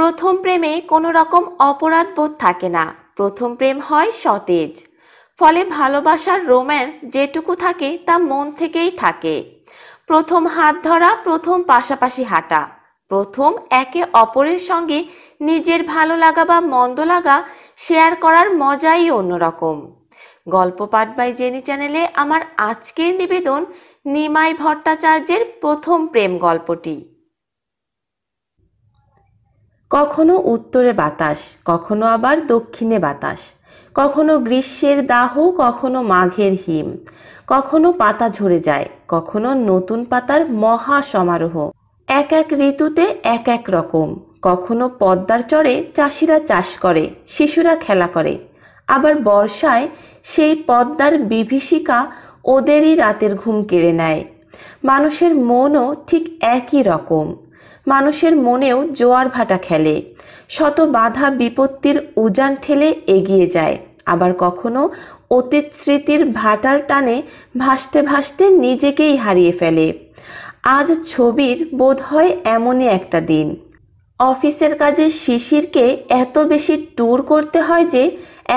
প্রথম প্রেমে কোনো রকম অপরাধ বোধ থাকে না প্রথম প্রেম হয় সতেজ ফলে ভালোবাসার রোম্যান্স যেটুকু থাকে তা মন থেকেই থাকে প্রথম হাত ধরা প্রথম পাশাপাশি হাঁটা প্রথম একে অপরের সঙ্গে নিজের ভালো লাগা বা মন্দ লাগা শেয়ার করার মজাই অন্যরকম গল্প পাঠ বাই জেনি চ্যানেলে আমার আজকের নিবেদন নিমাই ভট্টাচার্যের প্রথম প্রেম গল্পটি কখনো উত্তরে বাতাস কখনো আবার দক্ষিণে বাতাস কখনো গ্রীষ্মের দাহ কখনো মাঘের হিম কখনো পাতা ঝরে যায় কখনো নতুন পাতার মহা সমারোহ এক এক ঋতুতে এক এক রকম কখনো পদ্মার চরে চাষিরা চাষ করে শিশুরা খেলা করে আবার বর্ষায় সেই পদ্মার বিভীষিকা ওদেরই রাতের ঘুম কেড়ে নেয় মানুষের মনও ঠিক একই রকম মানুষের মনেও জোয়ার ভাটা খেলে শত বাধা বিপত্তির উজান ঠেলে এগিয়ে যায় আবার কখনো অতীত স্মৃতির ভাটার টানে ভাসতে ভাসতে নিজেকেই হারিয়ে ফেলে আজ ছবির বোধ হয় এমনই একটা দিন অফিসের কাজে শিশিরকে এত বেশি ট্যুর করতে হয় যে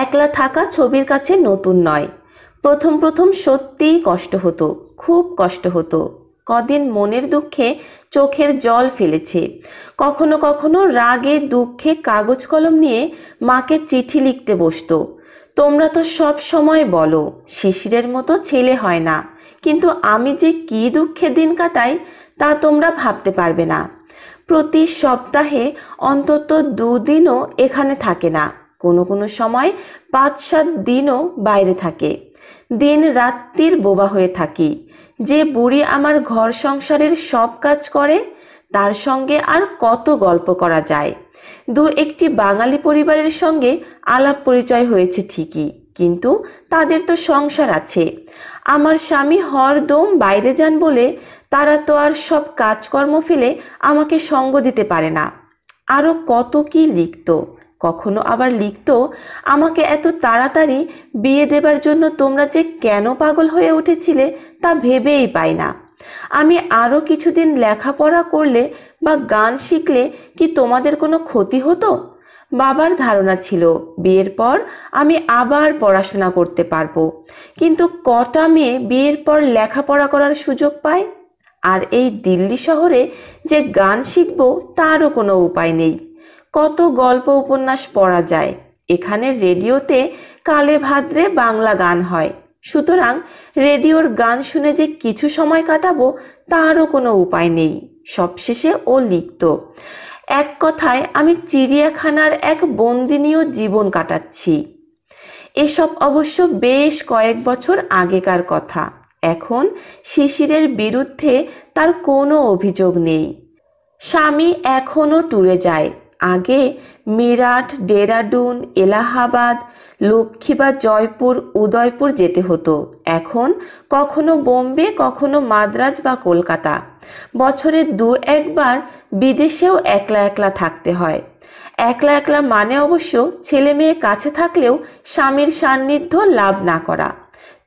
একলা থাকা ছবির কাছে নতুন নয় প্রথম প্রথম সত্যিই কষ্ট হতো খুব কষ্ট হতো কদিন মনের দুঃখে চোখের জল ফেলেছে কখনো কখনো রাগে দুঃখে কাগজ কলম নিয়ে মাকে চিঠি লিখতে বসত তোমরা তো সব সময় বলো শিশিরের মতো ছেলে হয় না কিন্তু আমি যে কি দুঃখে দিন কাটাই তা তোমরা ভাবতে পারবে না প্রতি সপ্তাহে অন্তত দুদিনও এখানে থাকে না কোনো কোনো সময় পাঁচ সাত দিনও বাইরে থাকে দিন রাত্রির বোবা হয়ে থাকি যে বুড়ি আমার ঘর সংসারের সব কাজ করে তার সঙ্গে আর কত গল্প করা যায় দু একটি বাঙালি পরিবারের সঙ্গে আলাপ পরিচয় হয়েছে ঠিকই কিন্তু তাদের তো সংসার আছে আমার স্বামী হরদম বাইরে যান বলে তারা তো আর সব কাজকর্ম ফেলে আমাকে সঙ্গ দিতে পারে না আরও কত কি লিখত কখনো আবার লিখত আমাকে এত তাড়াতাড়ি বিয়ে দেবার জন্য তোমরা যে কেন পাগল হয়ে উঠেছিলে তা ভেবেই পাই না আমি আরও কিছুদিন লেখাপড়া করলে বা গান শিখলে কি তোমাদের কোনো ক্ষতি হতো বাবার ধারণা ছিল বিয়ের পর আমি আবার পড়াশোনা করতে পারবো কিন্তু কটা মেয়ে বিয়ের পর লেখাপড়া করার সুযোগ পায় আর এই দিল্লি শহরে যে গান শিখব তারও কোনো উপায় নেই কত গল্প উপন্যাস পড়া যায় এখানে রেডিওতে কালে ভাদ্রে বাংলা গান হয় সুতরাং রেডিওর গান শুনে যে কিছু সময় কাটাবো তারও কোনো উপায় নেই সবশেষে ও লিখত এক কথায় আমি চিড়িয়াখানার এক বন্দিনীয় জীবন কাটাচ্ছি এসব অবশ্য বেশ কয়েক বছর আগেকার কথা এখন শিশিরের বিরুদ্ধে তার কোনো অভিযোগ নেই স্বামী এখনও ট্যুরে যায় আগে মিরাট ডেরাডুন এলাহাবাদ লক্ষ্মী বা জয়পুর উদয়পুর যেতে হতো এখন কখনো বোম্বে কখনো মাদ্রাজ বা কলকাতা বছরে দু একবার বিদেশেও একলা একলা থাকতে হয় একলা একলা মানে অবশ্য ছেলে মেয়ে কাছে থাকলেও স্বামীর সান্নিধ্য লাভ না করা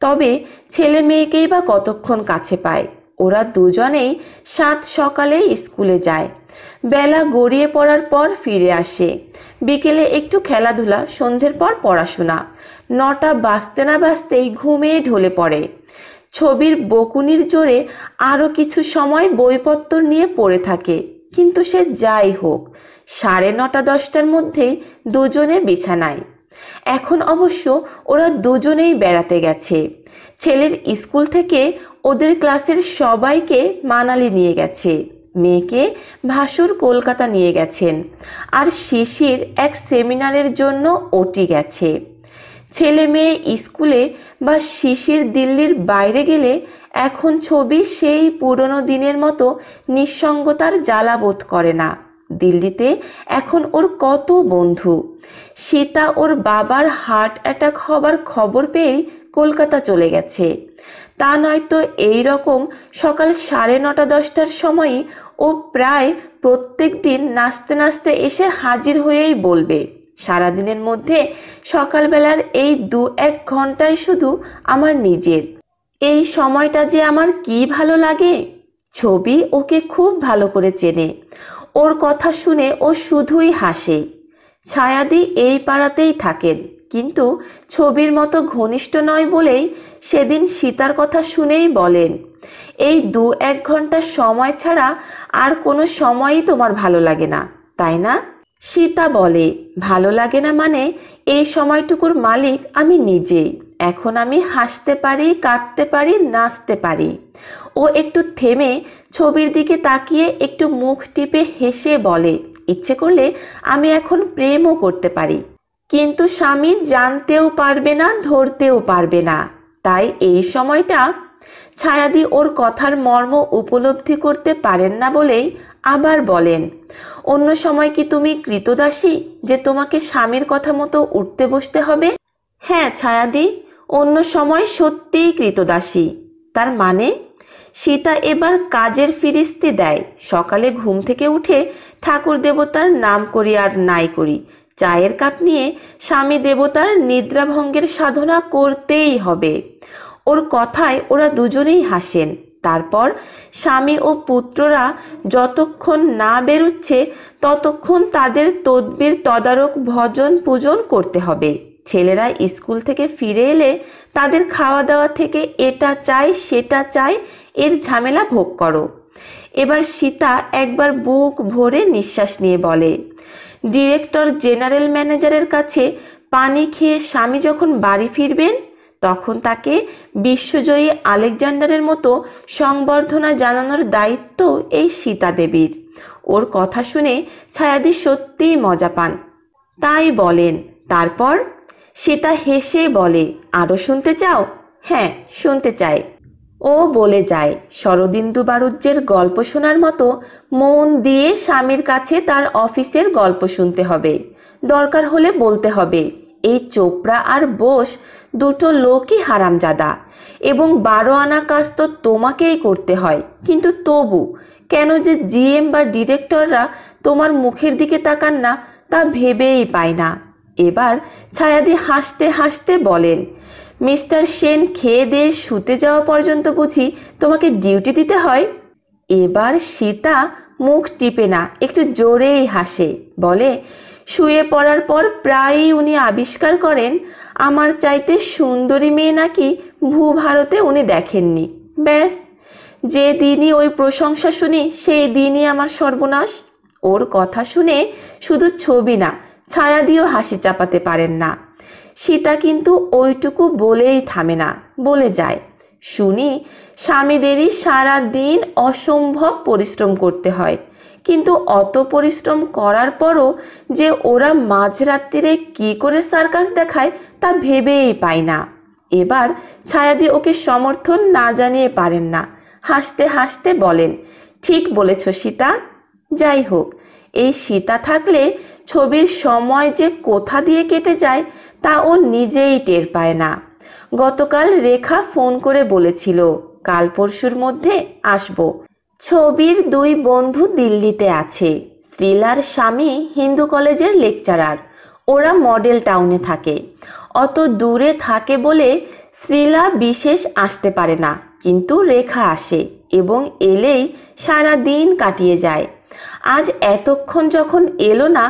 তবে ছেলে মেয়েকেই বা কতক্ষণ কাছে পায় ওরা দুজনেই সাত সকালে স্কুলে যায় বেলা গড়িয়ে পড়ার পর ফিরে আসে বিকেলে একটু খেলাধুলা সন্ধ্যের পর পড়াশোনা নটা বাঁচতে না বাঁচতেই ঘুমিয়ে ঢলে পড়ে ছবির বকুনির জোরে আরও কিছু সময় বইপত্র নিয়ে পড়ে থাকে কিন্তু সে যাই হোক সাড়ে নটা দশটার মধ্যেই দুজনে বিছানায় এখন অবশ্য ওরা দুজনেই বেড়াতে গেছে ছেলের স্কুল থেকে ওদের ক্লাসের সবাইকে মানালি নিয়ে গেছে মেয়েকে ভাসুর কলকাতা নিয়ে গেছেন আর শিশির এক সেমিনারের জন্য ওটি গেছে ছেলে মেয়ে স্কুলে বা শিশির দিল্লির বাইরে গেলে এখন ছবি সেই পুরনো দিনের মতো নিঃসঙ্গতার জ্বালা বোধ করে না দিল্লিতে এখন ওর কত বন্ধু সীতা ওর বাবার হার্ট অ্যাটাক হবার খবর পেয়ে কলকাতা চলে গেছে তা নয়তো এই রকম সকাল সাড়ে নটা দশটার সময়ই ও প্রায় প্রত্যেক দিন নাচতে নাচতে এসে হাজির হয়েই বলবে সারাদিনের মধ্যে সকালবেলার এই দু এক ঘন্টায় শুধু আমার নিজের এই সময়টা যে আমার কি ভালো লাগে ছবি ওকে খুব ভালো করে চেনে ওর কথা শুনে ও শুধুই হাসে ছায়াদি এই পাড়াতেই থাকেন কিন্তু ছবির মতো ঘনিষ্ঠ নয় বলেই সেদিন সীতার কথা শুনেই বলেন এই দু এক ঘন্টা সময় ছাড়া আর কোনো সময়ই তোমার ভালো লাগে না তাই না সীতা বলে ভালো লাগে না মানে এই সময়টুকুর মালিক আমি নিজেই এখন আমি হাসতে পারি কাঁদতে পারি নাচতে পারি ও একটু থেমে ছবির দিকে তাকিয়ে একটু মুখ টিপে হেসে বলে ইচ্ছে করলে আমি এখন প্রেমও করতে পারি কিন্তু স্বামী জানতেও পারবে না ধরতেও পারবে না তাই এই সময়টা ছায়াদি ওর কথার মর্ম উপলব্ধি করতে পারেন না বলেই আবার বলেন অন্য সময় কি তুমি কৃতদাসী যে তোমাকে স্বামীর কথা মতো উঠতে বসতে হবে হ্যাঁ ছায়াদি অন্য সময় সত্যিই কৃতদাসী তার মানে সীতা এবার কাজের ফিরিস্তি দেয় সকালে ঘুম থেকে উঠে ঠাকুর দেবতার নাম করি আর নাই করি চায়ের কাপ নিয়ে স্বামী দেবতার নিদ্রাভঙ্গের সাধনা করতেই হবে ওর কথায় ওরা দুজনেই হাসেন তারপর স্বামী ও পুত্ররা যতক্ষণ না বেরুচ্ছে ততক্ষণ তাদের তদ্বির তদারক ভজন পূজন করতে হবে ছেলেরা স্কুল থেকে ফিরে এলে তাদের খাওয়া দাওয়া থেকে এটা চাই সেটা চাই এর ঝামেলা ভোগ করো এবার সীতা একবার বুক ভরে নিঃশ্বাস নিয়ে বলে ডিরেক্টর জেনারেল ম্যানেজারের কাছে পানি খেয়ে স্বামী যখন বাড়ি ফিরবেন তখন তাকে বিশ্বজয়ী আলেকজান্ডারের মতো সংবর্ধনা জানানোর দায়িত্ব এই সীতা দেবীর ওর কথা শুনে ছায়াদি সত্যিই মজা পান তাই বলেন তারপর সেটা হেসে বলে আরও শুনতে চাও হ্যাঁ শুনতে চাই ও বলে যায় শরদিন্দু বারুজ্যের গল্প শোনার মতো মন দিয়ে স্বামীর কাছে তার অফিসের গল্প শুনতে হবে দরকার হলে বলতে হবে এই চোপড়া আর বোস দুটো লোকই হারামজাদা এবং বারো আনা কাজ তো তোমাকেই করতে হয় কিন্তু তবু কেন যে জিএম বা ডিরেক্টররা তোমার মুখের দিকে তাকান না তা ভেবেই পায় না এবার ছায়াদি হাসতে হাসতে বলেন মিস্টার সেন খেয়ে দিয়ে শুতে যাওয়া পর্যন্ত বুঝি তোমাকে ডিউটি দিতে হয় এবার সীতা মুখ টিপে না একটু জোরেই হাসে বলে শুয়ে পড়ার পর প্রায়ই উনি আবিষ্কার করেন আমার চাইতে সুন্দরী মেয়ে নাকি ভূ ভারতে উনি দেখেননি ব্যাস যে দিনই ওই প্রশংসা শুনি সেই দিনই আমার সর্বনাশ ওর কথা শুনে শুধু ছবি না ছায়া দিয়েও হাসি চাপাতে পারেন না সীতা কিন্তু ওইটুকু বলেই থামে না বলে যায় শুনি স্বামীদেরই সারা দিন অসম্ভব পরিশ্রম করতে হয় কিন্তু অত পরিশ্রম করার পরও যে ওরা মাঝরাত্রিরে কি করে সার্কাস দেখায় তা ভেবেই পায় না এবার ছায়াদি ওকে সমর্থন না জানিয়ে পারেন না হাসতে হাসতে বলেন ঠিক বলেছ সীতা যাই হোক এই সীতা থাকলে ছবির সময় যে কোথা দিয়ে কেটে যায় তা ও নিজেই টের পায় না গতকাল রেখা ফোন করে বলেছিল কাল পরশুর মধ্যে আসব ছবির দুই বন্ধু দিল্লিতে আছে শ্রীলার স্বামী হিন্দু কলেজের লেকচারার ওরা মডেল টাউনে থাকে অত দূরে থাকে বলে শ্রীলা বিশেষ আসতে পারে না কিন্তু রেখা আসে এবং এলেই সারা দিন কাটিয়ে যায় আজ এতক্ষণ যখন এলো না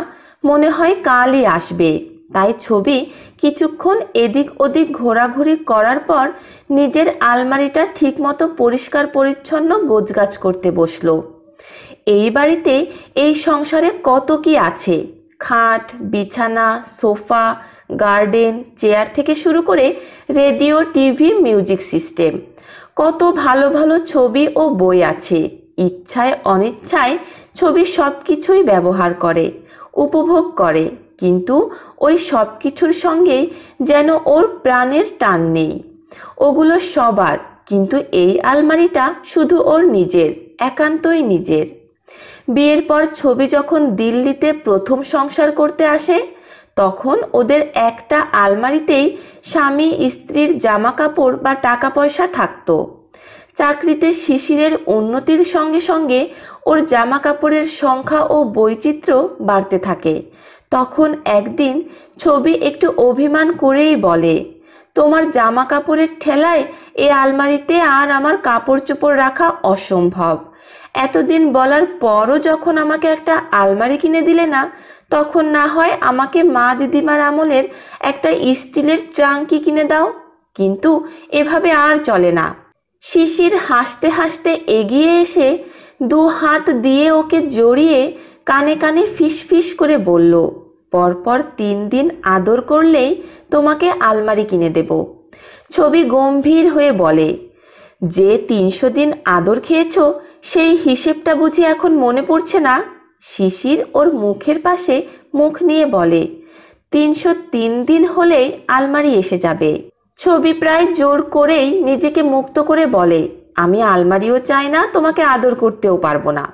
মনে হয় কালই আসবে তাই ছবি কিছুক্ষণ এদিক ওদিক ঘোরাঘুরি করার পর নিজের আলমারিটা ঠিকমতো পরিষ্কার পরিচ্ছন্ন গোছগাছ করতে বসলো এই বাড়িতে এই সংসারে কত কি আছে খাট বিছানা সোফা গার্ডেন চেয়ার থেকে শুরু করে রেডিও টিভি মিউজিক সিস্টেম কত ভালো ভালো ছবি ও বই আছে ইচ্ছায় অনিচ্ছায় ছবি সব কিছুই ব্যবহার করে উপভোগ করে কিন্তু ওই সব কিছুর সঙ্গেই যেন ওর প্রাণের টান নেই ওগুলো সবার কিন্তু এই আলমারিটা শুধু ওর নিজের একান্তই নিজের বিয়ের পর ছবি যখন দিল্লিতে প্রথম সংসার করতে আসে তখন ওদের একটা আলমারিতেই স্বামী স্ত্রীর জামা কাপড় বা টাকা পয়সা থাকত চাকরিতে শিশিরের উন্নতির সঙ্গে সঙ্গে ওর জামা কাপড়ের সংখ্যা ও বৈচিত্র্য বাড়তে থাকে তখন একদিন ছবি একটু অভিমান করেই বলে তোমার জামা কাপড়ের ঠেলায় এ আলমারিতে আর আমার কাপড় চোপড় রাখা অসম্ভব এতদিন বলার পরও যখন আমাকে একটা আলমারি কিনে দিলে না তখন না হয় আমাকে মা দিদিমার আমলের একটা স্টিলের ট্রাঙ্কি কিনে দাও কিন্তু এভাবে আর চলে না শিশির হাসতে হাসতে এগিয়ে এসে দু হাত দিয়ে ওকে জড়িয়ে কানে কানে ফিস ফিস করে বলল পরপর তিন দিন আদর করলেই তোমাকে আলমারি কিনে দেব ছবি গম্ভীর হয়ে বলে যে তিনশো দিন আদর খেয়েছ সেই হিসেবটা বুঝি এখন মনে পড়ছে না শিশির ওর মুখের পাশে মুখ নিয়ে বলে তিনশো তিন দিন হলেই আলমারি এসে যাবে ছবি প্রায় জোর করেই নিজেকে মুক্ত করে বলে আমি আলমারিও চাই না তোমাকে আদর করতেও পারবো না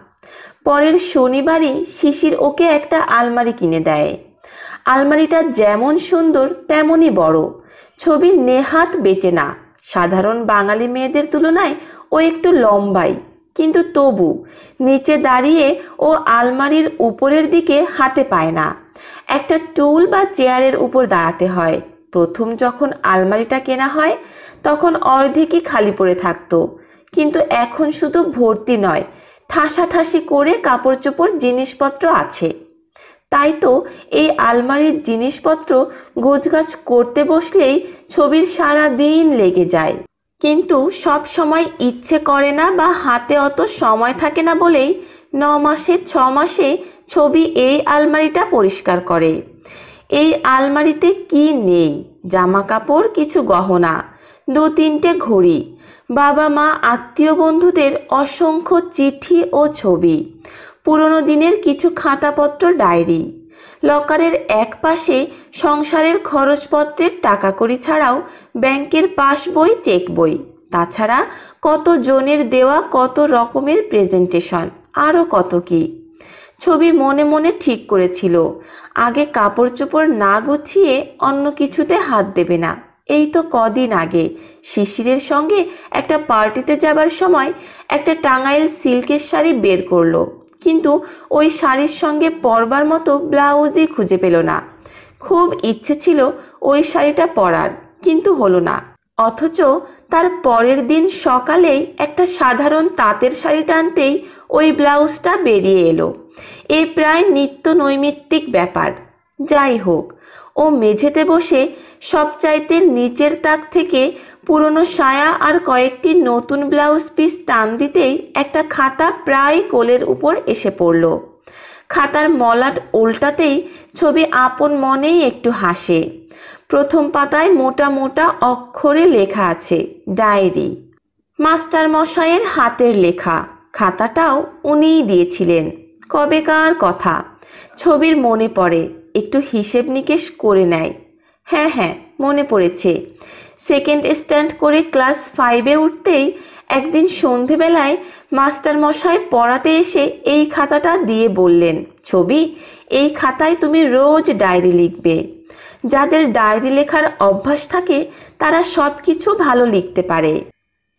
পরের শনিবারই শিশির ওকে একটা আলমারি কিনে দেয় আলমারিটা যেমন সুন্দর তেমনই বড় ছবি নেহাত বেটে না সাধারণ বাঙালি মেয়েদের তুলনায় ও একটু লম্বাই কিন্তু তবু নিচে দাঁড়িয়ে ও আলমারির উপরের দিকে হাতে পায় না একটা টুল বা চেয়ারের উপর দাঁড়াতে হয় প্রথম যখন আলমারিটা কেনা হয় তখন অর্ধেকই খালি পড়ে থাকতো কিন্তু এখন শুধু ভর্তি নয় ঠাসাঠাসি করে কাপড় চোপড় জিনিসপত্র আছে তাই তো এই আলমারির জিনিসপত্র গোছগাছ করতে বসলেই ছবির সারা দিন লেগে যায় কিন্তু সব সময় ইচ্ছে করে না বা হাতে অত সময় থাকে না বলেই ন মাসে ছ মাসে ছবি এই আলমারিটা পরিষ্কার করে এই আলমারিতে কি নেই জামা কাপড় কিছু গহনা দু তিনটে ঘড়ি বাবা মা আত্মীয় বন্ধুদের অসংখ্য চিঠি ও ছবি পুরনো দিনের কিছু খাতাপত্র ডায়েরি লকারের এক পাশে সংসারের খরচপত্রের টাকা কড়ি ছাড়াও ব্যাংকের পাসবই বই চেক বই তাছাড়া কত জনের দেওয়া কত রকমের প্রেজেন্টেশন আরও কত কি ছবি মনে মনে ঠিক করেছিল আগে কাপড় চোপড় না গুছিয়ে অন্য কিছুতে হাত দেবে না এই তো কদিন আগে শিশিরের সঙ্গে একটা পার্টিতে যাবার সময় একটা টাঙ্গাইল সিল্কের শাড়ি বের করলো কিন্তু ওই শাড়ির সঙ্গে পরবার মতো ব্লাউজই খুঁজে পেল না খুব ইচ্ছে ছিল ওই শাড়িটা পরার কিন্তু হলো না অথচ তার পরের দিন সকালেই একটা সাধারণ তাঁতের শাড়ি টানতেই ওই ব্লাউজটা বেরিয়ে এলো এ প্রায় নিত্য নৈমিত্তিক ব্যাপার যাই হোক ও মেঝেতে বসে সবচাইতে নিচের তাক থেকে পুরনো সায়া আর কয়েকটি নতুন ব্লাউজ পিস টান দিতেই একটা খাতা প্রায় কোলের উপর এসে পড়ল খাতার মলাট উল্টাতেই ছবি আপন মনেই একটু হাসে প্রথম পাতায় মোটা মোটা অক্ষরে লেখা আছে ডায়েরি মাস্টার মশাইয়ের হাতের লেখা খাতাটাও উনিই দিয়েছিলেন কবেকার কথা ছবির মনে পড়ে একটু হিসেব নিকেশ করে নেয় হ্যাঁ হ্যাঁ মনে পড়েছে সেকেন্ড স্ট্যান্ড করে ক্লাস ফাইভে উঠতেই একদিন সন্ধেবেলায় মাস্টারমশাই পড়াতে এসে এই খাতাটা দিয়ে বললেন ছবি এই খাতায় তুমি রোজ ডায়েরি লিখবে যাদের ডায়েরি লেখার অভ্যাস থাকে তারা সব কিছু ভালো লিখতে পারে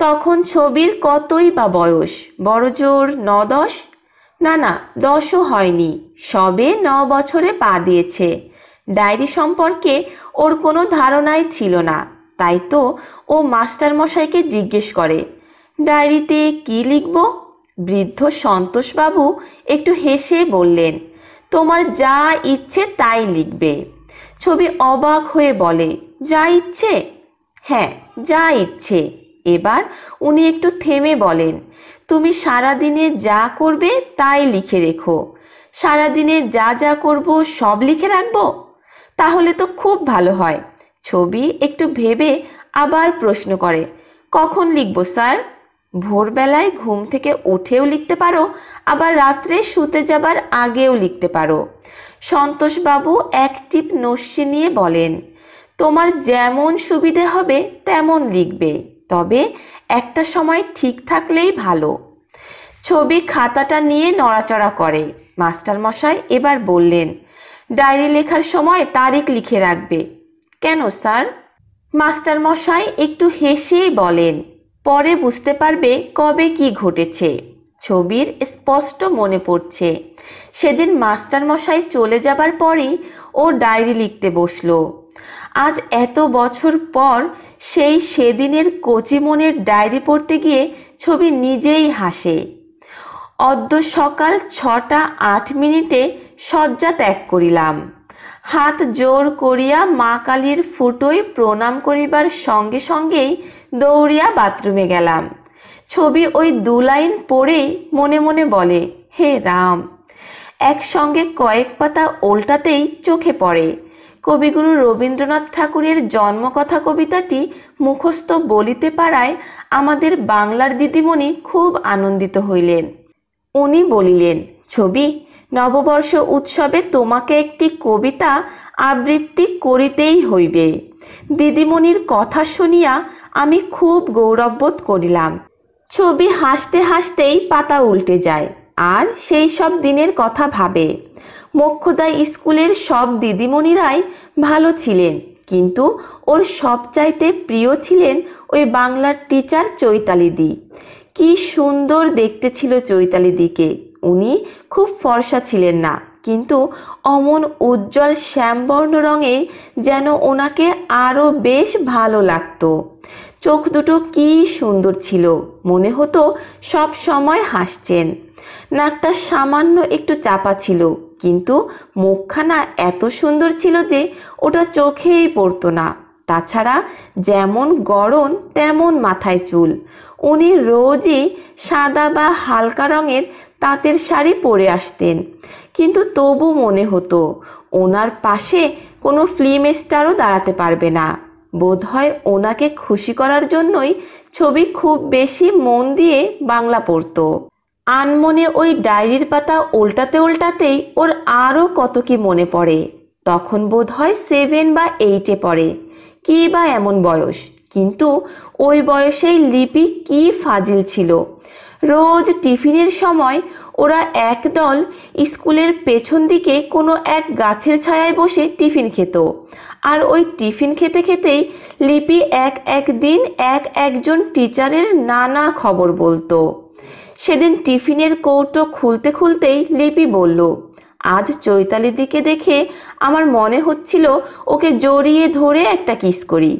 তখন ছবির কতই বা বয়স বড় জোর ন দশ না না দশও হয়নি সবে ন বছরে পা দিয়েছে ডায়েরি সম্পর্কে ওর কোনো ধারণাই ছিল না তাই তো ও মাস্টারমশাইকে জিজ্ঞেস করে ডায়েরিতে কি লিখব বৃদ্ধ সন্তোষবাবু একটু হেসে বললেন তোমার যা ইচ্ছে তাই লিখবে ছবি অবাক হয়ে বলে যা ইচ্ছে হ্যাঁ যা ইচ্ছে এবার উনি একটু থেমে বলেন তুমি সারাদিনে যা করবে তাই লিখে রেখো সারাদিনে যা যা করব সব লিখে রাখবো তাহলে তো খুব ভালো হয় ছবি একটু ভেবে আবার প্রশ্ন করে কখন লিখব স্যার ভোরবেলায় ঘুম থেকে উঠেও লিখতে পারো আবার রাত্রে শুতে যাবার আগেও লিখতে পারো সন্তোষবাবু এক টিপ নস্যি নিয়ে বলেন তোমার যেমন সুবিধে হবে তেমন লিখবে তবে একটা সময় ঠিক থাকলেই ভালো ছবি খাতাটা নিয়ে নড়াচড়া করে মাস্টারমশাই এবার বললেন ডায়েরি লেখার সময় তারিখ লিখে রাখবে কেন স্যার মাস্টারমশাই একটু হেসেই বলেন পরে বুঝতে পারবে কবে কি ঘটেছে ছবির স্পষ্ট মনে পড়ছে সেদিন মাস্টারমশাই চলে যাবার পরেই ও ডায়েরি লিখতে বসলো আজ এত বছর পর সেই সেদিনের কচিমনের ডায়েরি পড়তে গিয়ে ছবি নিজেই হাসে অদ্য সকাল ছটা আট মিনিটে শয্যা ত্যাগ করিলাম হাত জোর করিয়া মা কালীর ফুটোয় প্রণাম করিবার সঙ্গে সঙ্গেই দৌড়িয়া বাথরুমে গেলাম ছবি ওই দু লাইন পড়েই মনে মনে বলে হে রাম একসঙ্গে কয়েক পাতা ওল্টাতেই চোখে পড়ে কবিগুরু রবীন্দ্রনাথ ঠাকুরের জন্মকথা কবিতাটি মুখস্থ বলিতে পারায় আমাদের বাংলার দিদিমণি খুব আনন্দিত হইলেন উনি বলিলেন ছবি নববর্ষ উৎসবে তোমাকে একটি কবিতা আবৃত্তি করিতেই হইবে দিদিমণির কথা শুনিয়া আমি খুব গৌরববোধ করিলাম ছবি হাসতে হাসতেই পাতা উল্টে যায় আর সেই সব দিনের কথা ভাবে মোক্ষদা স্কুলের সব দিদিমণিরাই ভালো ছিলেন কিন্তু ওর সবচাইতে প্রিয় ছিলেন ওই বাংলার টিচার চৈতালিদি কি সুন্দর দেখতে ছিল চৈতালিদিকে উনি খুব ফর্সা ছিলেন না কিন্তু অমন উজ্জ্বল শ্যামবর্ণ রঙে যেন ওনাকে আরও বেশ ভালো লাগতো চোখ দুটো কি সুন্দর ছিল মনে হতো সব সময় হাসছেন নাকটা সামান্য একটু চাপা ছিল কিন্তু মুখখানা এত সুন্দর ছিল যে ওটা চোখেই পড়তো না তাছাড়া যেমন গরম তেমন মাথায় চুল উনি রোজই সাদা বা হালকা রঙের তাঁতের শাড়ি পরে আসতেন কিন্তু তবু মনে হতো ওনার পাশে কোনো ফিল্ম স্টারও দাঁড়াতে পারবে না বোধ হয় ওনাকে খুশি করার জন্যই ছবি খুব বেশি মন দিয়ে বাংলা পড়তো আনমনে ওই ডায়েরির পাতা উল্টাতে উল্টাতেই ওর আরও কত কি মনে পড়ে তখন বোধ হয় সেভেন বা এইটে পড়ে কি বা এমন বয়স কিন্তু ওই বয়সেই লিপি কি ফাজিল ছিল রোজ টিফিনের সময় ওরা একদল স্কুলের পেছন দিকে কোনো এক গাছের ছায়ায় বসে টিফিন খেত আর ওই টিফিন খেতে খেতেই লিপি এক এক দিন এক একজন টিচারের নানা খবর বলতো সেদিন টিফিনের কৌটো খুলতে খুলতেই লিপি বলল আজ চৈতালিদিকে দেখে আমার মনে হচ্ছিল ওকে জড়িয়ে ধরে একটা কিস করি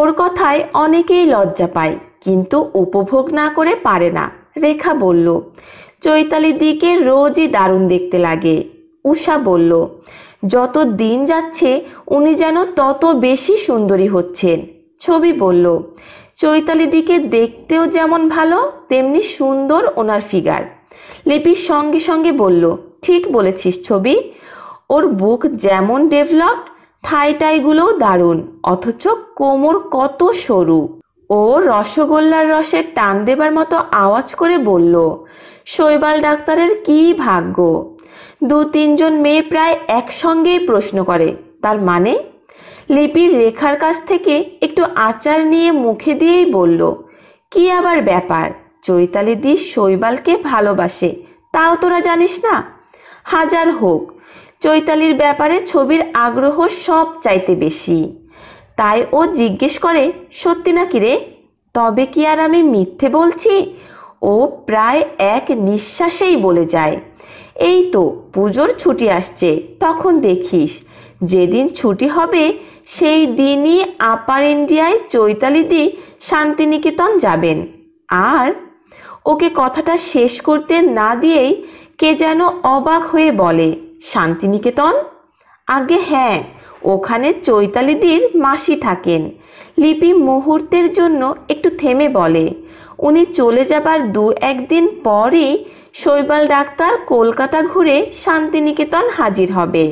ওর কথায় অনেকেই লজ্জা পায় কিন্তু উপভোগ না করে পারে না রেখা বলল চৈতালিদিকে রোজই দারুণ দেখতে লাগে উষা বলল যত দিন যাচ্ছে উনি যেন তত বেশি সুন্দরী হচ্ছেন ছবি বলল চৈতালি দিকে দেখতেও যেমন ভালো তেমনি সুন্দর ওনার ফিগার লিপির সঙ্গে সঙ্গে বলল ঠিক বলেছিস ছবি ওর বুক যেমন ডেভেলপড থাইটাইগুলোও দারুণ অথচ কোমর কত সরু ও রসগোল্লার রসে টান দেবার মতো আওয়াজ করে বলল শৈবাল ডাক্তারের কি ভাগ্য দু তিনজন মেয়ে প্রায় একসঙ্গেই প্রশ্ন করে তার মানে লিপির রেখার কাছ থেকে একটু আচার নিয়ে মুখে দিয়েই বলল কি আবার ব্যাপার চৈতালি দি শৈবালকে ভালোবাসে তাও তোরা জানিস না হাজার হোক চৈতালির ব্যাপারে ছবির আগ্রহ সব চাইতে বেশি তাই ও জিজ্ঞেস করে সত্যি নাকি রে তবে কি আর আমি মিথ্যে বলছি ও প্রায় এক নিঃশ্বাসেই বলে যায় এই তো পুজোর ছুটি আসছে তখন দেখিস যেদিন ছুটি হবে সেই দিনই আপার ইন্ডিয়ায় চৈতালিদি শান্তিনিকেতন যাবেন আর ওকে কথাটা শেষ করতে না দিয়েই কে যেন অবাক হয়ে বলে শান্তিনিকেতন আগে হ্যাঁ ওখানে চৈতালিদির মাসি থাকেন লিপি মুহূর্তের জন্য একটু থেমে বলে উনি চলে যাবার দু একদিন পরই শৈবাল ডাক্তার কলকাতা ঘুরে শান্তিনিকেতন হাজির হবে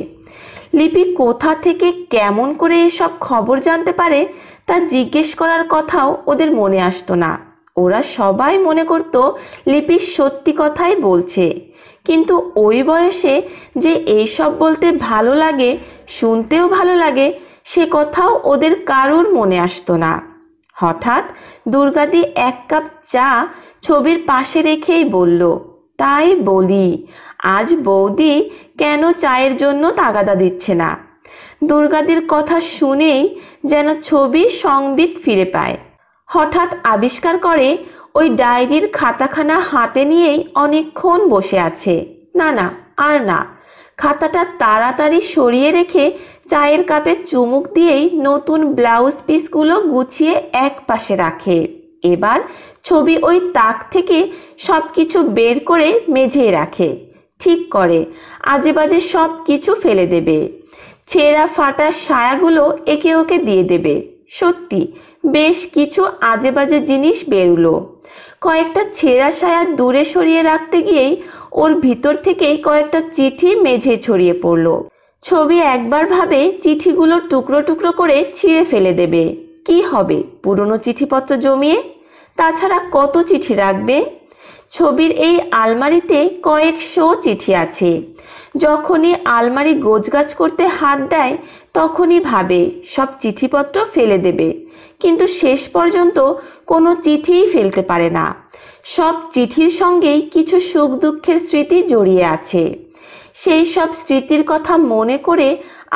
লিপি কোথা থেকে কেমন করে এসব খবর জানতে পারে তা জিজ্ঞেস করার কথাও ওদের মনে আসতো না ওরা সবাই মনে করত লিপি সত্যি কথাই বলছে কিন্তু ওই বয়সে যে এইসব বলতে ভালো লাগে শুনতেও ভালো লাগে সে কথাও ওদের কারোর মনে আসতো না হঠাৎ দুর্গাদি এক কাপ চা ছবির পাশে রেখেই বলল তাই বলি আজ বৌদি কেন চায়ের জন্য তাগাদা দিচ্ছে না দুর্গাদির কথা শুনেই যেন ছবি সংবিত ফিরে পায় হঠাৎ আবিষ্কার করে ওই ডায়েরির খাতাখানা হাতে নিয়েই অনেকক্ষণ বসে আছে না না আর না খাতাটা তাড়াতাড়ি সরিয়ে রেখে চায়ের কাপে চুমুক দিয়েই নতুন ব্লাউজ পিসগুলো গুছিয়ে এক পাশে রাখে এবার ছবি ওই তাক থেকে সব কিছু বের করে মেঝে রাখে ঠিক করে আজে বাজে সব কিছু ফেলে দেবে ছেঁড়া ফাটা সায়াগুলো একে ওকে দিয়ে দেবে সত্যি বেশ কিছু আজে বাজে জিনিস বেরুলো কয়েকটা ছেঁড়া সায়া দূরে সরিয়ে রাখতে গিয়েই ওর ভিতর থেকেই কয়েকটা চিঠি মেঝে ছড়িয়ে পড়ল ছবি একবার ভাবে চিঠিগুলো টুকরো টুকরো করে ছিঁড়ে ফেলে দেবে কি হবে পুরনো চিঠিপত্র জমিয়ে তাছাড়া কত চিঠি রাখবে ছবির এই আলমারিতে কয়েকশো চিঠি আছে যখনই আলমারি গোজগাছ করতে হাত দেয় তখনই ভাবে সব চিঠিপত্র ফেলে দেবে কিন্তু শেষ পর্যন্ত কোনো চিঠিই ফেলতে পারে না সব চিঠির সঙ্গেই কিছু সুখ দুঃখের স্মৃতি জড়িয়ে আছে সেই সব স্মৃতির কথা মনে করে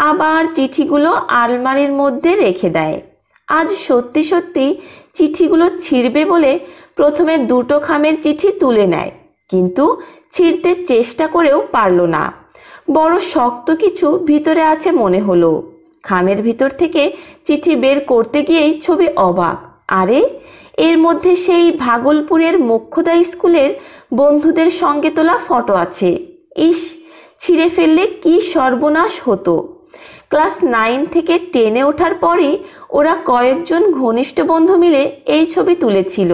আবার চিঠিগুলো আলমারির মধ্যে রেখে দেয় আজ সত্যি সত্যি চিঠিগুলো ছিঁড়বে বলে প্রথমে দুটো খামের চিঠি তুলে নেয় কিন্তু ছিঁড়তে চেষ্টা করেও পারল না বড় শক্ত কিছু ভিতরে আছে মনে হলো খামের ভিতর থেকে চিঠি বের করতে গিয়েই ছবি অবাক আরে এর মধ্যে সেই ভাগলপুরের মুখ্যদা স্কুলের বন্ধুদের সঙ্গে তোলা ফটো আছে ইস ছিঁড়ে ফেললে কি সর্বনাশ হতো ক্লাস নাইন থেকে টেনে ওঠার পরে ওরা কয়েকজন ঘনিষ্ঠ বন্ধু মিলে এই ছবি তুলেছিল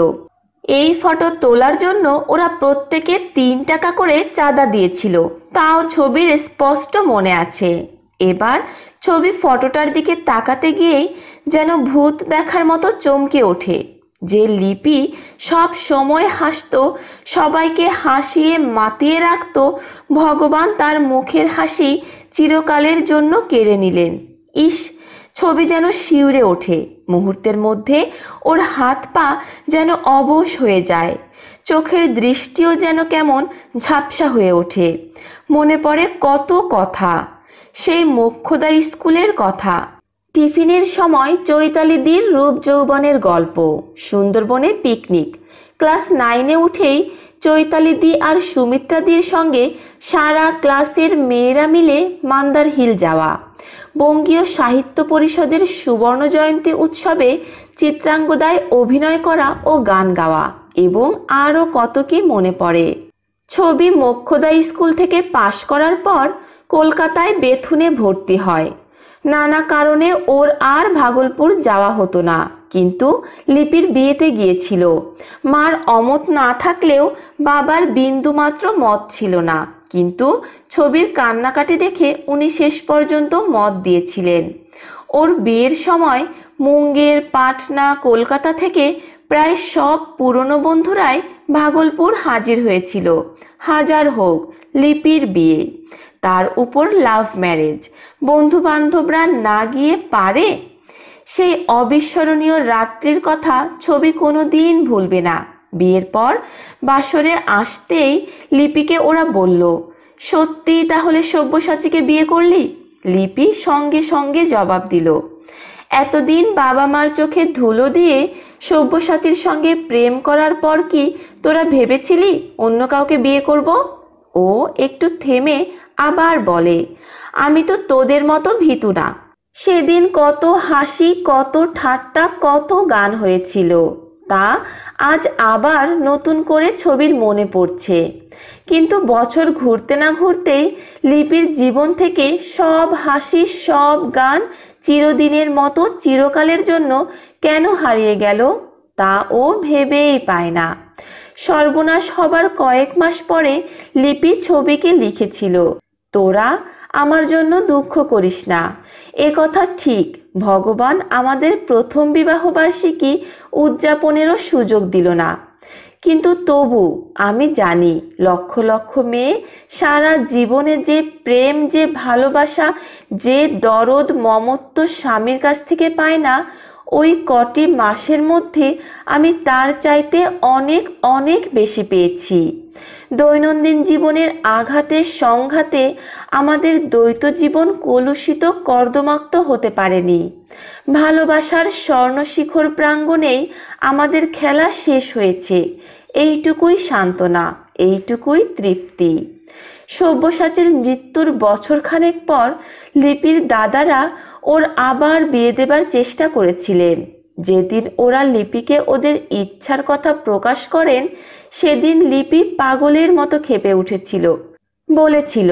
এই ফটো তোলার জন্য ওরা প্রত্যেকে তিন টাকা করে চাঁদা দিয়েছিল তাও ছবির স্পষ্ট মনে আছে এবার ছবি ফটোটার দিকে তাকাতে গিয়েই যেন ভূত দেখার মতো চমকে ওঠে যে লিপি সব সময় হাসত সবাইকে হাসিয়ে মাতিয়ে রাখত ভগবান তার মুখের হাসি চিরকালের জন্য কেড়ে নিলেন ইস ছবি যেন শিউরে ওঠে মুহূর্তের মধ্যে ওর হাত পা যেন অবশ হয়ে যায় চোখের দৃষ্টিও যেন কেমন ঝাপসা হয়ে ওঠে মনে পড়ে কত কথা সেই মক্ষদা স্কুলের কথা টিফিনের সময় চৈতালিদির রূপ যৌবনের গল্প সুন্দরবনে পিকনিক ক্লাস নাইনে উঠেই চৈতালিদি আর সুমিত্রাদির সঙ্গে সারা ক্লাসের মেয়েরা মিলে মান্দার হিল যাওয়া বঙ্গীয় সাহিত্য পরিষদের সুবর্ণ জয়ন্তী উৎসবে চিত্রাঙ্গদায় অভিনয় করা ও গান গাওয়া এবং আরও কত কি মনে পড়ে ছবি মক্ষদা স্কুল থেকে পাশ করার পর কলকাতায় বেথুনে ভর্তি হয় নানা কারণে ওর আর ভাগলপুর যাওয়া হতো না কিন্তু লিপির বিয়েতে গিয়েছিল মার অমত না থাকলেও বাবার বিন্দুমাত্র মত ছিল না কিন্তু ছবির কান্নাকাটি দেখে উনি শেষ পর্যন্ত মত দিয়েছিলেন ওর বিয়ের সময় মুঙ্গের পাটনা কলকাতা থেকে প্রায় সব পুরনো বন্ধুরাই ভাগলপুর হাজির হয়েছিল হাজার হোক লিপির বিয়ে তার উপর লাভ ম্যারেজ বন্ধু বান্ধবরা না গিয়ে পারে সেই অবিস্মরণীয় রাত্রির কথা ছবি কোনো দিন ভুলবে না বিয়ের পর বাসরে আসতেই লিপিকে ওরা বলল সত্যি তাহলে সব্যসাচীকে বিয়ে করলি লিপি সঙ্গে সঙ্গে জবাব দিল এতদিন বাবা মার চোখে ধুলো দিয়ে সব্যসাচীর সঙ্গে প্রেম করার পর কি তোরা ভেবেছিলি অন্য কাউকে বিয়ে করব ও একটু থেমে আবার বলে আমি তো তোদের মতো ভিতু না সেদিন কত হাসি কত ঠাট্টা কত গান হয়েছিল তা আজ আবার নতুন করে ছবির মনে পড়ছে কিন্তু বছর ঘুরতে না ঘুরতেই লিপির জীবন থেকে সব হাসি সব গান চিরদিনের মতো চিরকালের জন্য কেন হারিয়ে গেল তা ও ভেবেই পায় না সর্বনাশ হবার কয়েক মাস পরে লিপি ছবিকে লিখেছিল তোরা আমার জন্য দুঃখ করিস না এ কথা ঠিক ভগবান আমাদের প্রথম বিবাহবার্ষিকী উদযাপনেরও সুযোগ দিল না কিন্তু তবু আমি জানি লক্ষ লক্ষ মেয়ে সারা জীবনে যে প্রেম যে ভালোবাসা যে দরদ মমত্ব স্বামীর কাছ থেকে পায় না ওই কটি মাসের মধ্যে আমি তার চাইতে অনেক অনেক বেশি পেয়েছি দৈনন্দিন জীবনের আঘাতে সংঘাতে আমাদের দ্বৈত জীবন কলুষিত কর্দমাক্ত হতে পারেনি ভালোবাসার স্বর্ণশিখর প্রাঙ্গণেই আমাদের খেলা শেষ হয়েছে এইটুকুই সান্ত্বনা এইটুকুই তৃপ্তি সব্যসাচীর মৃত্যুর বছরখানেক পর লিপির দাদারা ওর আবার বিয়ে দেবার চেষ্টা করেছিলেন যেদিন ওরা লিপিকে ওদের ইচ্ছার কথা প্রকাশ করেন সেদিন লিপি পাগলের মতো খেপে উঠেছিল বলেছিল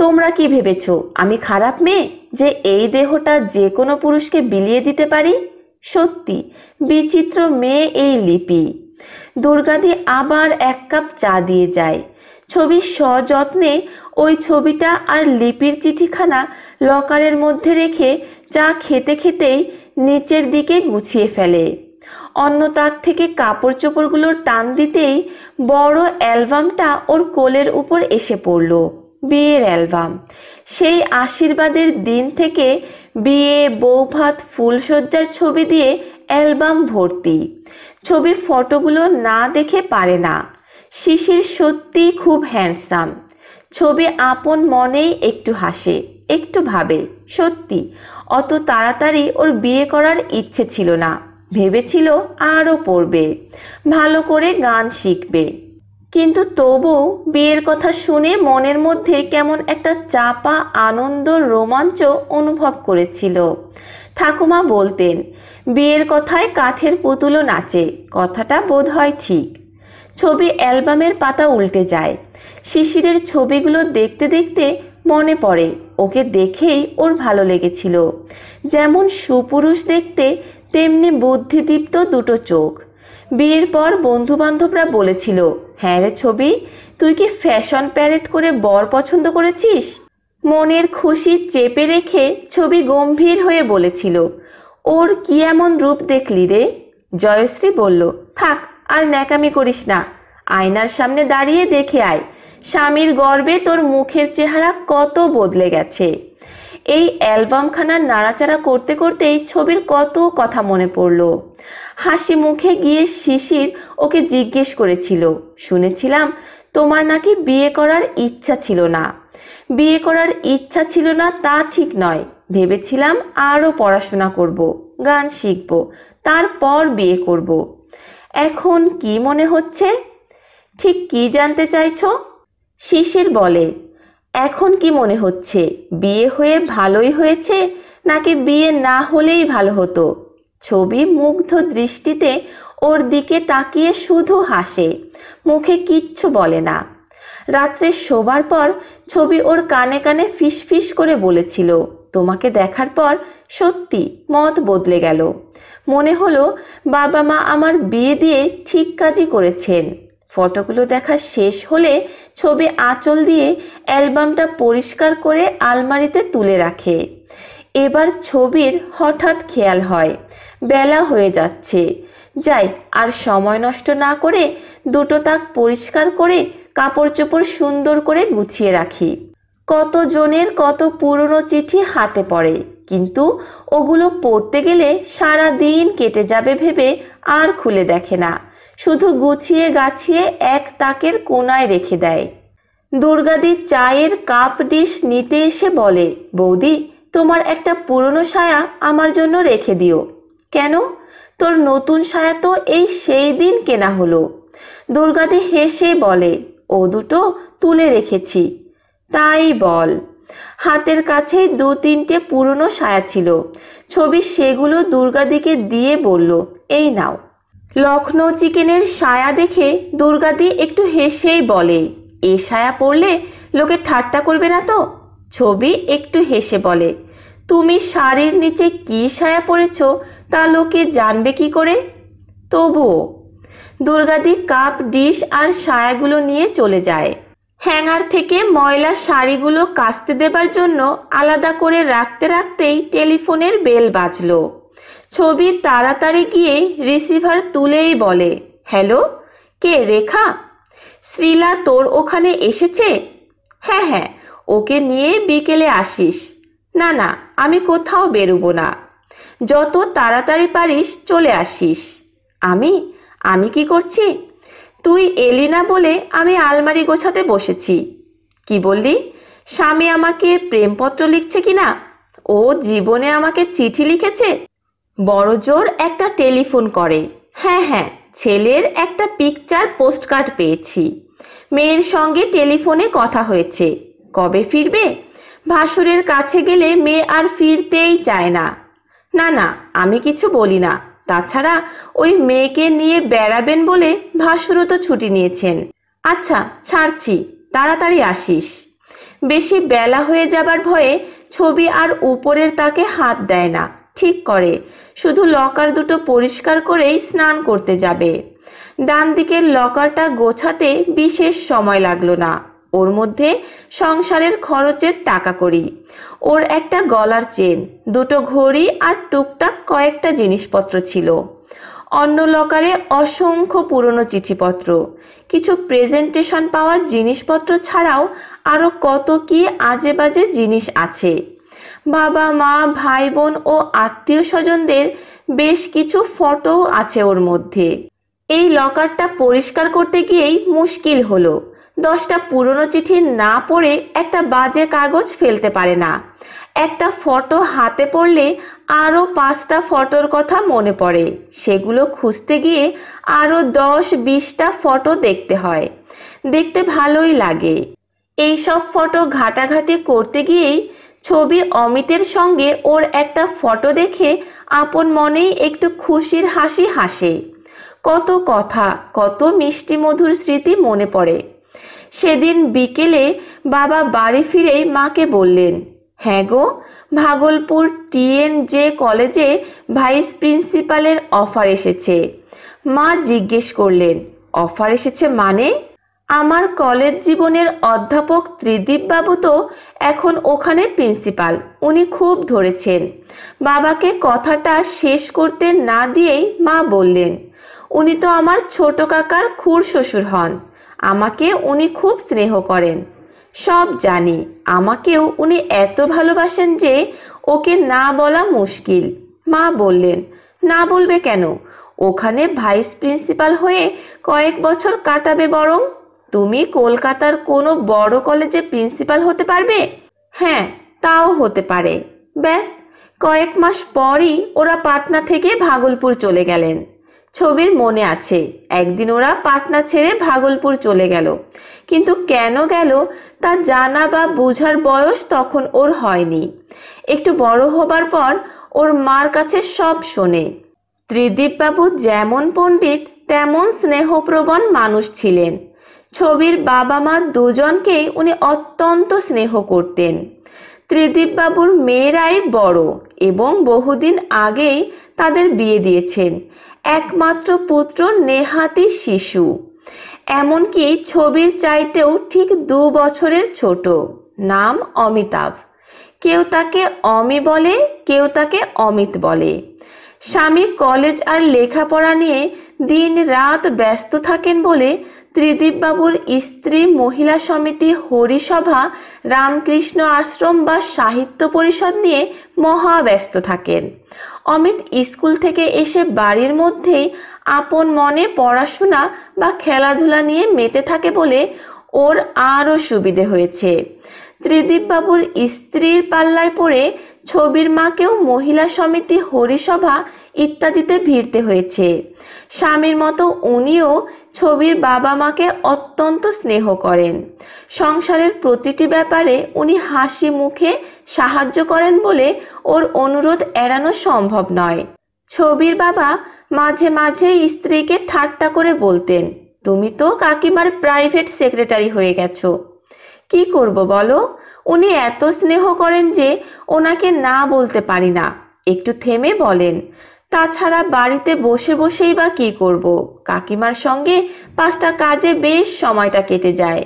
তোমরা কি ভেবেছ আমি খারাপ মেয়ে যে এই দেহটা যে কোনো পুরুষকে বিলিয়ে দিতে পারি সত্যি বিচিত্র মেয়ে এই লিপি দুর্গাদি আবার এক কাপ চা দিয়ে যায় ছবির সযত্নে ওই ছবিটা আর লিপির চিঠিখানা লকারের মধ্যে রেখে চা খেতে খেতেই নিচের দিকে গুছিয়ে ফেলে অন্য তাক থেকে কাপড় চোপড়গুলোর টান দিতেই বড় অ্যালবামটা ওর কোলের উপর এসে পড়ল বিয়ের অ্যালবাম সেই আশীর্বাদের দিন থেকে বিয়ে বৌভাত ফুলসজ্জার ছবি দিয়ে অ্যালবাম ভর্তি ছবি ফটোগুলো না দেখে পারে না শিশির সত্যি খুব হ্যান্ডসাম ছবি আপন মনেই একটু হাসে একটু ভাবে সত্যি অত তাড়াতাড়ি ওর বিয়ে করার ইচ্ছে ছিল না ভেবেছিল আরও পড়বে ভালো করে গান শিখবে কিন্তু তবু বিয়ের কথা শুনে মনের মধ্যে কেমন একটা চাপা আনন্দ রোমাঞ্চ অনুভব করেছিল ঠাকুমা বলতেন বিয়ের কথায় কাঠের পুতুলও নাচে কথাটা বোধ হয় ঠিক ছবি অ্যালবামের পাতা উল্টে যায় শিশিরের ছবিগুলো দেখতে দেখতে মনে পড়ে ওকে দেখেই ওর ভালো লেগেছিল যেমন সুপুরুষ দেখতে তেমনি বুদ্ধিদীপ্ত দুটো চোখ বিয়ের পর বন্ধুবান্ধবরা বলেছিল হ্যাঁ রে ছবি তুই কি ফ্যাশন প্যারেড করে বর পছন্দ করেছিস মনের খুশি চেপে রেখে ছবি গম্ভীর হয়ে বলেছিল ওর কি এমন রূপ দেখলি রে জয়শ্রী বলল থাক আর ন্যাকামি করিস না আয়নার সামনে দাঁড়িয়ে দেখে আয় স্বামীর গর্বে তোর মুখের চেহারা কত বদলে গেছে এই অ্যালবামখানা নাড়াচাড়া করতে করতেই ছবির কত কথা মনে পড়ল হাসি মুখে গিয়ে শিশির ওকে জিজ্ঞেস করেছিল শুনেছিলাম তোমার নাকি বিয়ে করার ইচ্ছা ছিল না বিয়ে করার ইচ্ছা ছিল না তা ঠিক নয় ভেবেছিলাম আরও পড়াশোনা করব গান শিখব তারপর বিয়ে করব এখন কি মনে হচ্ছে ঠিক কি জানতে চাইছ শিশির বলে এখন কি মনে হচ্ছে বিয়ে হয়ে ভালোই হয়েছে নাকি বিয়ে না হলেই ভালো হতো ছবি মুগ্ধ দৃষ্টিতে ওর দিকে তাকিয়ে শুধু হাসে মুখে কিচ্ছু বলে না রাত্রে শোবার পর ছবি ওর কানে কানে ফিসফিস করে বলেছিল তোমাকে দেখার পর সত্যি মত বদলে গেল মনে হলো বাবা মা আমার বিয়ে দিয়ে ঠিক কাজই করেছেন ফটোগুলো দেখা শেষ হলে ছবি আঁচল দিয়ে অ্যালবামটা পরিষ্কার করে আলমারিতে তুলে রাখে এবার ছবির হঠাৎ খেয়াল হয় বেলা হয়ে যাচ্ছে যাই আর সময় নষ্ট না করে দুটো তাক পরিষ্কার করে কাপড় চোপড় সুন্দর করে গুছিয়ে রাখি কতজনের কত পুরনো চিঠি হাতে পড়ে কিন্তু ওগুলো পড়তে গেলে সারা দিন কেটে যাবে ভেবে আর খুলে দেখে না শুধু গুছিয়ে গাছিয়ে এক তাকের কোনায় রেখে দেয় দুর্গাদি চায়ের কাপ ডিশ নিতে এসে বলে বৌদি তোমার একটা পুরনো সায়া আমার জন্য রেখে দিও কেন তোর নতুন সায়া তো এই সেই দিন কেনা হলো দুর্গাদি হেসে বলে ও দুটো তুলে রেখেছি তাই বল হাতের কাছেই দু তিনটে পুরনো সায়া ছিল ছবি সেগুলো দুর্গাদিকে দিয়ে বলল এই নাও লখনৌ চিকেনের সায়া দেখে দুর্গাদি একটু হেসেই বলে এ সায়া পড়লে লোকে ঠাট্টা করবে না তো ছবি একটু হেসে বলে তুমি শাড়ির নিচে কি সায়া পরেছ তা লোকে জানবে কি করে তবুও দুর্গাদি কাপ ডিশ আর সায়াগুলো নিয়ে চলে যায় হ্যাঙ্গার থেকে ময়লা শাড়িগুলো কাচতে দেবার জন্য আলাদা করে রাখতে রাখতেই টেলিফোনের বেল বাজলো ছবি তাড়াতাড়ি গিয়ে রিসিভার তুলেই বলে হ্যালো কে রেখা শ্রীলা তোর ওখানে এসেছে হ্যাঁ হ্যাঁ ওকে নিয়ে বিকেলে আসিস না না আমি কোথাও বেরোবো না যত তাড়াতাড়ি পারিস চলে আসিস আমি আমি কি করছি তুই এলি না বলে আমি আলমারি গোছাতে বসেছি কি বললি স্বামী আমাকে প্রেমপত্র লিখছে কি না ও জীবনে আমাকে চিঠি লিখেছে বড়জোর একটা টেলিফোন করে হ্যাঁ হ্যাঁ ছেলের একটা পিকচার পোস্টকার্ড পেয়েছি মেয়ের সঙ্গে টেলিফোনে কথা হয়েছে কবে ফিরবে ভাসুরের কাছে গেলে মেয়ে আর ফিরতেই চায় না না না আমি কিছু বলি না তাছাড়া ওই মেয়েকে নিয়ে বেড়াবেন বলে ভাসুরও তো ছুটি নিয়েছেন আচ্ছা ছাড়ছি তাড়াতাড়ি আসিস বেশি বেলা হয়ে যাবার ভয়ে ছবি আর উপরের তাকে হাত দেয় না ঠিক করে শুধু লকার দুটো পরিষ্কার করেই স্নান করতে যাবে ডান দিকের লকারটা গোছাতে বিশেষ সময় লাগলো না ওর মধ্যে সংসারের খরচের টাকা করি ওর একটা গলার চেন দুটো ঘড়ি আর টুকটাক কয়েকটা জিনিসপত্র ছিল অন্য লকারে অসংখ্য পুরনো চিঠিপত্র কিছু প্রেজেন্টেশন পাওয়ার জিনিসপত্র ছাড়াও আরও কত কি আজে বাজে জিনিস আছে বাবা মা ভাই বোন ও আত্মীয় স্বজনদের বেশ কিছু ফটো আছে ওর মধ্যে এই লকারটা পরিষ্কার করতে গিয়েই মুশকিল হলো দশটা পুরনো চিঠি না পড়ে একটা বাজে কাগজ ফেলতে পারে না একটা ফটো হাতে পড়লে আরও পাঁচটা ফটোর কথা মনে পড়ে সেগুলো খুঁজতে গিয়ে আরও দশ বিশটা ফটো দেখতে হয় দেখতে ভালোই লাগে এইসব ফটো ঘাটাঘাটি করতে গিয়েই ছবি অমিতের সঙ্গে ওর একটা ফটো দেখে আপন মনেই একটু খুশির হাসি হাসে কত কথা কত মিষ্টি মধুর স্মৃতি মনে পড়ে সেদিন বিকেলে বাবা বাড়ি ফিরেই মাকে বললেন হ্যাঁ গো ভাগলপুর টিএন জে কলেজে ভাইস প্রিন্সিপালের অফার এসেছে মা জিজ্ঞেস করলেন অফার এসেছে মানে আমার কলেজ জীবনের অধ্যাপক ত্রিদীপবাবু তো এখন ওখানে প্রিন্সিপাল উনি খুব ধরেছেন বাবাকে কথাটা শেষ করতে না দিয়েই মা বললেন উনি তো আমার ছোট কাকার খুর শ্বশুর হন আমাকে উনি খুব স্নেহ করেন সব জানি আমাকেও উনি এত ভালোবাসেন যে ওকে না বলা মুশকিল মা বললেন না বলবে কেন ওখানে ভাইস প্রিন্সিপাল হয়ে কয়েক বছর কাটাবে বরং তুমি কলকাতার কোনো বড় কলেজে প্রিন্সিপাল হতে পারবে হ্যাঁ তাও হতে পারে ব্যাস কয়েক মাস পরই ওরা পাটনা থেকে ভাগলপুর চলে গেলেন ছবির মনে আছে একদিন ওরা পাটনা ছেড়ে ভাগলপুর চলে গেল কিন্তু কেন গেল তা জানা বা বোঝার বয়স তখন ওর হয়নি একটু বড় হবার পর ওর মার কাছে সব শোনে ত্রিদীপবাবু যেমন পণ্ডিত তেমন স্নেহপ্রবণ মানুষ ছিলেন ছবির বাবা মা দুজনকেই উনি অত্যন্ত স্নেহ করতেন ত্রিদীপবাবুর মেয়েরাই বড় এবং বহুদিন আগেই তাদের বিয়ে দিয়েছেন একমাত্র পুত্র নেহাতি শিশু এমনকি ছবির চাইতেও ঠিক দু বছরের ছোট নাম অমিতাভ কেউ তাকে অমি বলে কেউ তাকে অমিত বলে স্বামী কলেজ আর লেখাপড়া নিয়ে দিন রাত ব্যস্ত থাকেন বলে ত্রিদীপবাবুর স্ত্রী মহিলা সমিতি হরিসভা রামকৃষ্ণ আশ্রম বা সাহিত্য পরিষদ নিয়ে মহাব্যস্ত থাকেন অমিত স্কুল থেকে এসে বাড়ির মধ্যেই আপন মনে পড়াশোনা বা খেলাধুলা নিয়ে মেতে থাকে বলে ওর আরও সুবিধে হয়েছে ত্রিদীপবাবুর স্ত্রীর পাল্লায় পড়ে ছবির মাকেও মহিলা সমিতি হরিসভা ইত্যাদিতে ভিড়তে হয়েছে স্বামীর মতো উনিও ছবির বাবা মাকে অত্যন্ত স্নেহ করেন সংসারের প্রতিটি ব্যাপারে উনি হাসি মুখে সাহায্য করেন বলে ওর অনুরোধ এড়ানো সম্ভব নয় ছবির বাবা মাঝে মাঝে স্ত্রীকে ঠাট্টা করে বলতেন তুমি তো কাকিমার প্রাইভেট সেক্রেটারি হয়ে গেছো কি করব বলো উনি এত স্নেহ করেন যে ওনাকে না বলতে পারি না একটু থেমে বলেন তাছাড়া বাড়িতে বসে বসেই বা কি করব। কাকিমার সঙ্গে পাঁচটা কাজে বেশ সময়টা কেটে যায়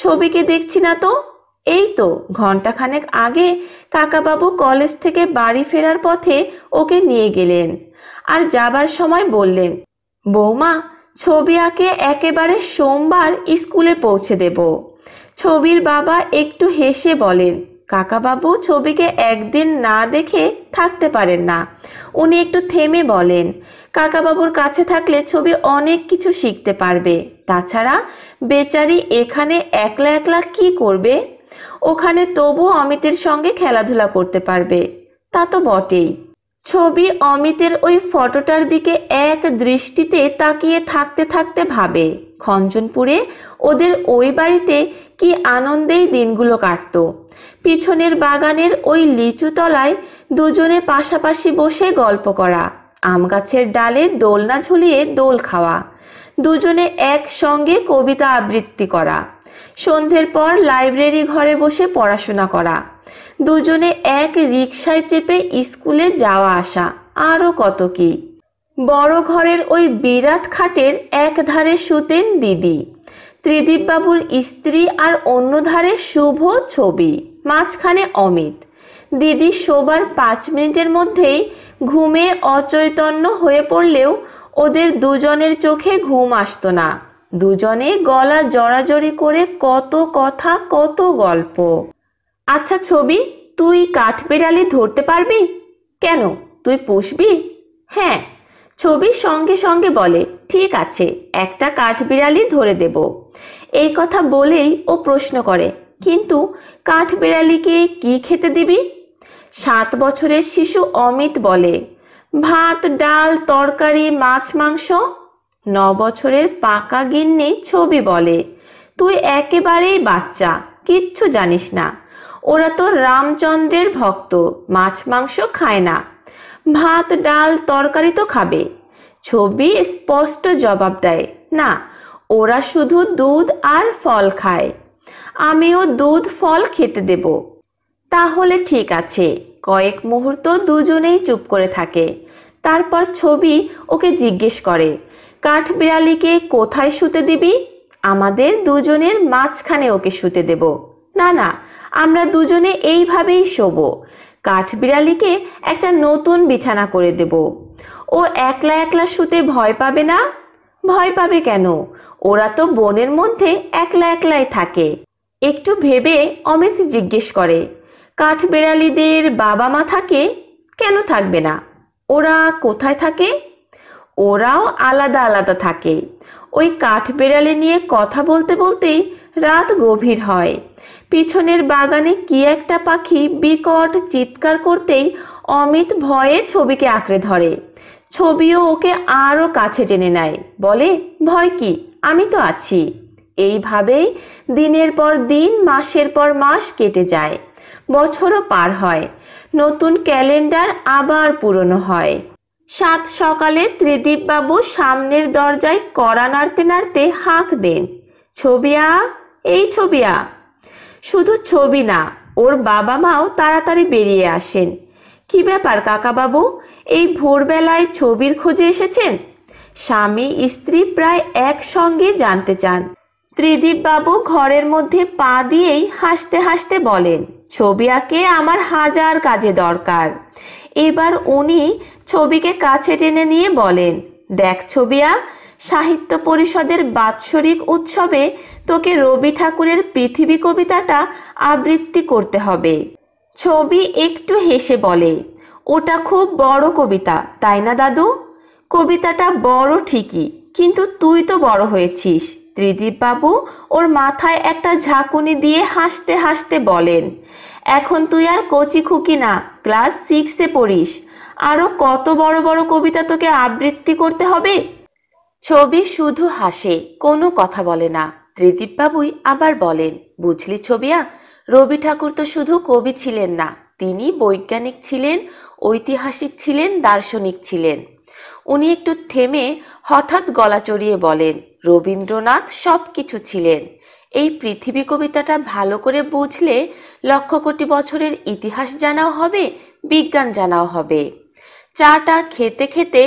ছবিকে দেখছি না তো এই তো ঘন্টাখানেক আগে কাকাবাবু কলেজ থেকে বাড়ি ফেরার পথে ওকে নিয়ে গেলেন আর যাবার সময় বললেন বৌমা ছবি আঁকে একেবারে সোমবার স্কুলে পৌঁছে দেব ছবির বাবা একটু হেসে বলেন কাকাবাবু ছবিকে একদিন না দেখে থাকতে পারেন না উনি একটু থেমে বলেন কাকাবাবুর কাছে থাকলে ছবি অনেক কিছু শিখতে পারবে তাছাড়া বেচারি এখানে একলা একলা কি করবে ওখানে তবু অমিতের সঙ্গে খেলাধুলা করতে পারবে তা তো বটেই ছবি অমিতের ওই ফটোটার দিকে এক দৃষ্টিতে তাকিয়ে থাকতে থাকতে ভাবে খঞ্জনপুরে ওদের ওই বাড়িতে কি আনন্দেই দিনগুলো কাটত পিছনের বাগানের ওই লিচুতলায় দুজনে পাশাপাশি বসে গল্প করা আম গাছের ডালে দোলনা ঝুলিয়ে দোল খাওয়া দুজনে একসঙ্গে কবিতা আবৃত্তি করা সন্ধ্যের পর লাইব্রেরি ঘরে বসে পড়াশোনা করা দুজনে এক রিকশায় চেপে স্কুলে যাওয়া আসা আরও কত কি বড় ঘরের ওই বিরাট খাটের এক ধারে শুতেন দিদি ত্রিদীপবাবুর স্ত্রী আর অন্য ধারে শুভ ছবি মাঝখানে অমিত দিদি শোবার পাঁচ মিনিটের মধ্যেই ঘুমে অচৈতন্য হয়ে পড়লেও ওদের দুজনের চোখে ঘুম আসতো না দুজনে গলা জড়াজড়ি করে কত কথা কত গল্প আচ্ছা ছবি তুই কাঠ বেড়ালে ধরতে পারবি কেন তুই পুষবি হ্যাঁ ছবির সঙ্গে সঙ্গে বলে ঠিক আছে একটা কাঠ বিড়ালি ধরে দেব এই কথা বলেই ও প্রশ্ন করে কিন্তু কাঠ বিড়ালিকে কি খেতে দিবি সাত বছরের শিশু অমিত বলে ভাত ডাল তরকারি মাছ মাংস ন বছরের পাকা গিন্নি ছবি বলে তুই একেবারেই বাচ্চা কিচ্ছু জানিস না ওরা তো রামচন্দ্রের ভক্ত মাছ মাংস খায় না ভাত ডাল তরকারি তো খাবে ছবি স্পষ্ট জবাব দেয় না ওরা শুধু দুধ আর ফল খায় আমিও দুধ ফল খেতে দেব তাহলে ঠিক আছে কয়েক মুহূর্ত দুজনেই চুপ করে থাকে তারপর ছবি ওকে জিজ্ঞেস করে কাঠবিড়ালিকে কোথায় শুতে দিবি আমাদের দুজনের মাঝখানে ওকে শুতে দেব না না আমরা দুজনে এইভাবেই শোবো বিড়ালিকে একটা নতুন বিছানা করে দেব ও একলা একলা শুতে ভয় পাবে না ভয় পাবে কেন ওরা তো বনের মধ্যে একলা একলাই থাকে একটু ভেবে অমিত জিজ্ঞেস করে কাঠ বিড়ালিদের বাবা মা থাকে কেন থাকবে না ওরা কোথায় থাকে ওরাও আলাদা আলাদা থাকে ওই কাঠ বিড়ালি নিয়ে কথা বলতে বলতেই রাত গভীর হয় পিছনের বাগানে কি একটা পাখি বিকট চিৎকার করতেই অমিত ভয়ে ছবিকে আঁকড়ে ধরে ছবিও ওকে আরও কাছে টেনে নেয় বলে ভয় কি আমি তো আছি এইভাবেই দিনের পর দিন মাসের পর মাস কেটে যায় বছরও পার হয় নতুন ক্যালেন্ডার আবার পুরনো হয় সাত সকালে ত্রিদীপবাবু সামনের দরজায় কড়া নাড়তে নাড়তে হাঁক দেন ছবিয়া এই ছবিয়া শুধু ছবি না ওর বাবা মাও তাড়াতাড়ি বেরিয়ে আসেন কি ব্যাপার কাকাবাবু এই ভোরবেলায় ছবির খোঁজে এসেছেন স্বামী স্ত্রী প্রায় একসঙ্গে জানতে চান ত্রিদীপবাবু ঘরের মধ্যে পা দিয়েই হাসতে হাসতে বলেন ছবি আঁকে আমার হাজার কাজে দরকার এবার উনি ছবিকে কাছে টেনে নিয়ে বলেন দেখ ছবিয়া সাহিত্য পরিষদের বাৎসরিক উৎসবে তোকে রবি ঠাকুরের পৃথিবী কবিতাটা আবৃত্তি করতে হবে ছবি একটু হেসে বলে ওটা খুব বড় কবিতা তাই না দাদু কবিতাটা বড় ঠিকই কিন্তু তুই তো বড় হয়েছিস ত্রিদীপবাবু ওর মাথায় একটা ঝাঁকুনি দিয়ে হাসতে হাসতে বলেন এখন তুই আর কচি খুকি না ক্লাস সিক্সে পড়িস আরও কত বড় বড় কবিতা তোকে আবৃত্তি করতে হবে ছবি শুধু হাসে কোনো কথা বলে না ত্রিদীপবাবুই আবার বলেন বুঝলি ছবিয়া রবি ঠাকুর তো শুধু কবি ছিলেন না তিনি বৈজ্ঞানিক ছিলেন ঐতিহাসিক ছিলেন দার্শনিক ছিলেন উনি একটু থেমে হঠাৎ গলা চড়িয়ে বলেন রবীন্দ্রনাথ সব কিছু ছিলেন এই পৃথিবী কবিতাটা ভালো করে বুঝলে লক্ষ কোটি বছরের ইতিহাস জানাও হবে বিজ্ঞান জানাও হবে চাটা খেতে খেতে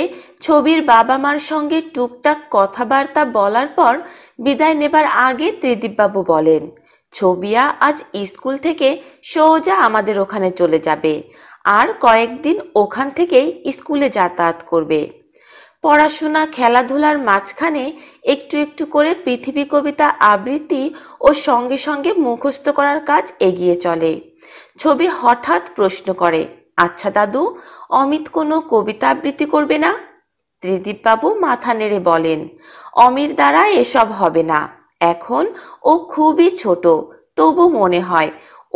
ছবির বাবা মার সঙ্গে টুকটাক কথাবার্তা বলার পর বিদায় নেবার আগে ত্রিদীপবাবু বলেন ছবিয়া আজ স্কুল থেকে সোজা আমাদের ওখানে চলে যাবে আর কয়েকদিন ওখান থেকেই স্কুলে যাতায়াত করবে পড়াশোনা খেলাধুলার মাঝখানে একটু একটু করে পৃথিবী কবিতা আবৃত্তি ও সঙ্গে সঙ্গে মুখস্থ করার কাজ এগিয়ে চলে ছবি হঠাৎ প্রশ্ন করে আচ্ছা দাদু অমিত কোনো কবিতা আবৃত্তি করবে না ত্রিদীপবাবু মাথা নেড়ে বলেন অমির দ্বারা এসব হবে না এখন ও খুবই ছোট তবু মনে হয়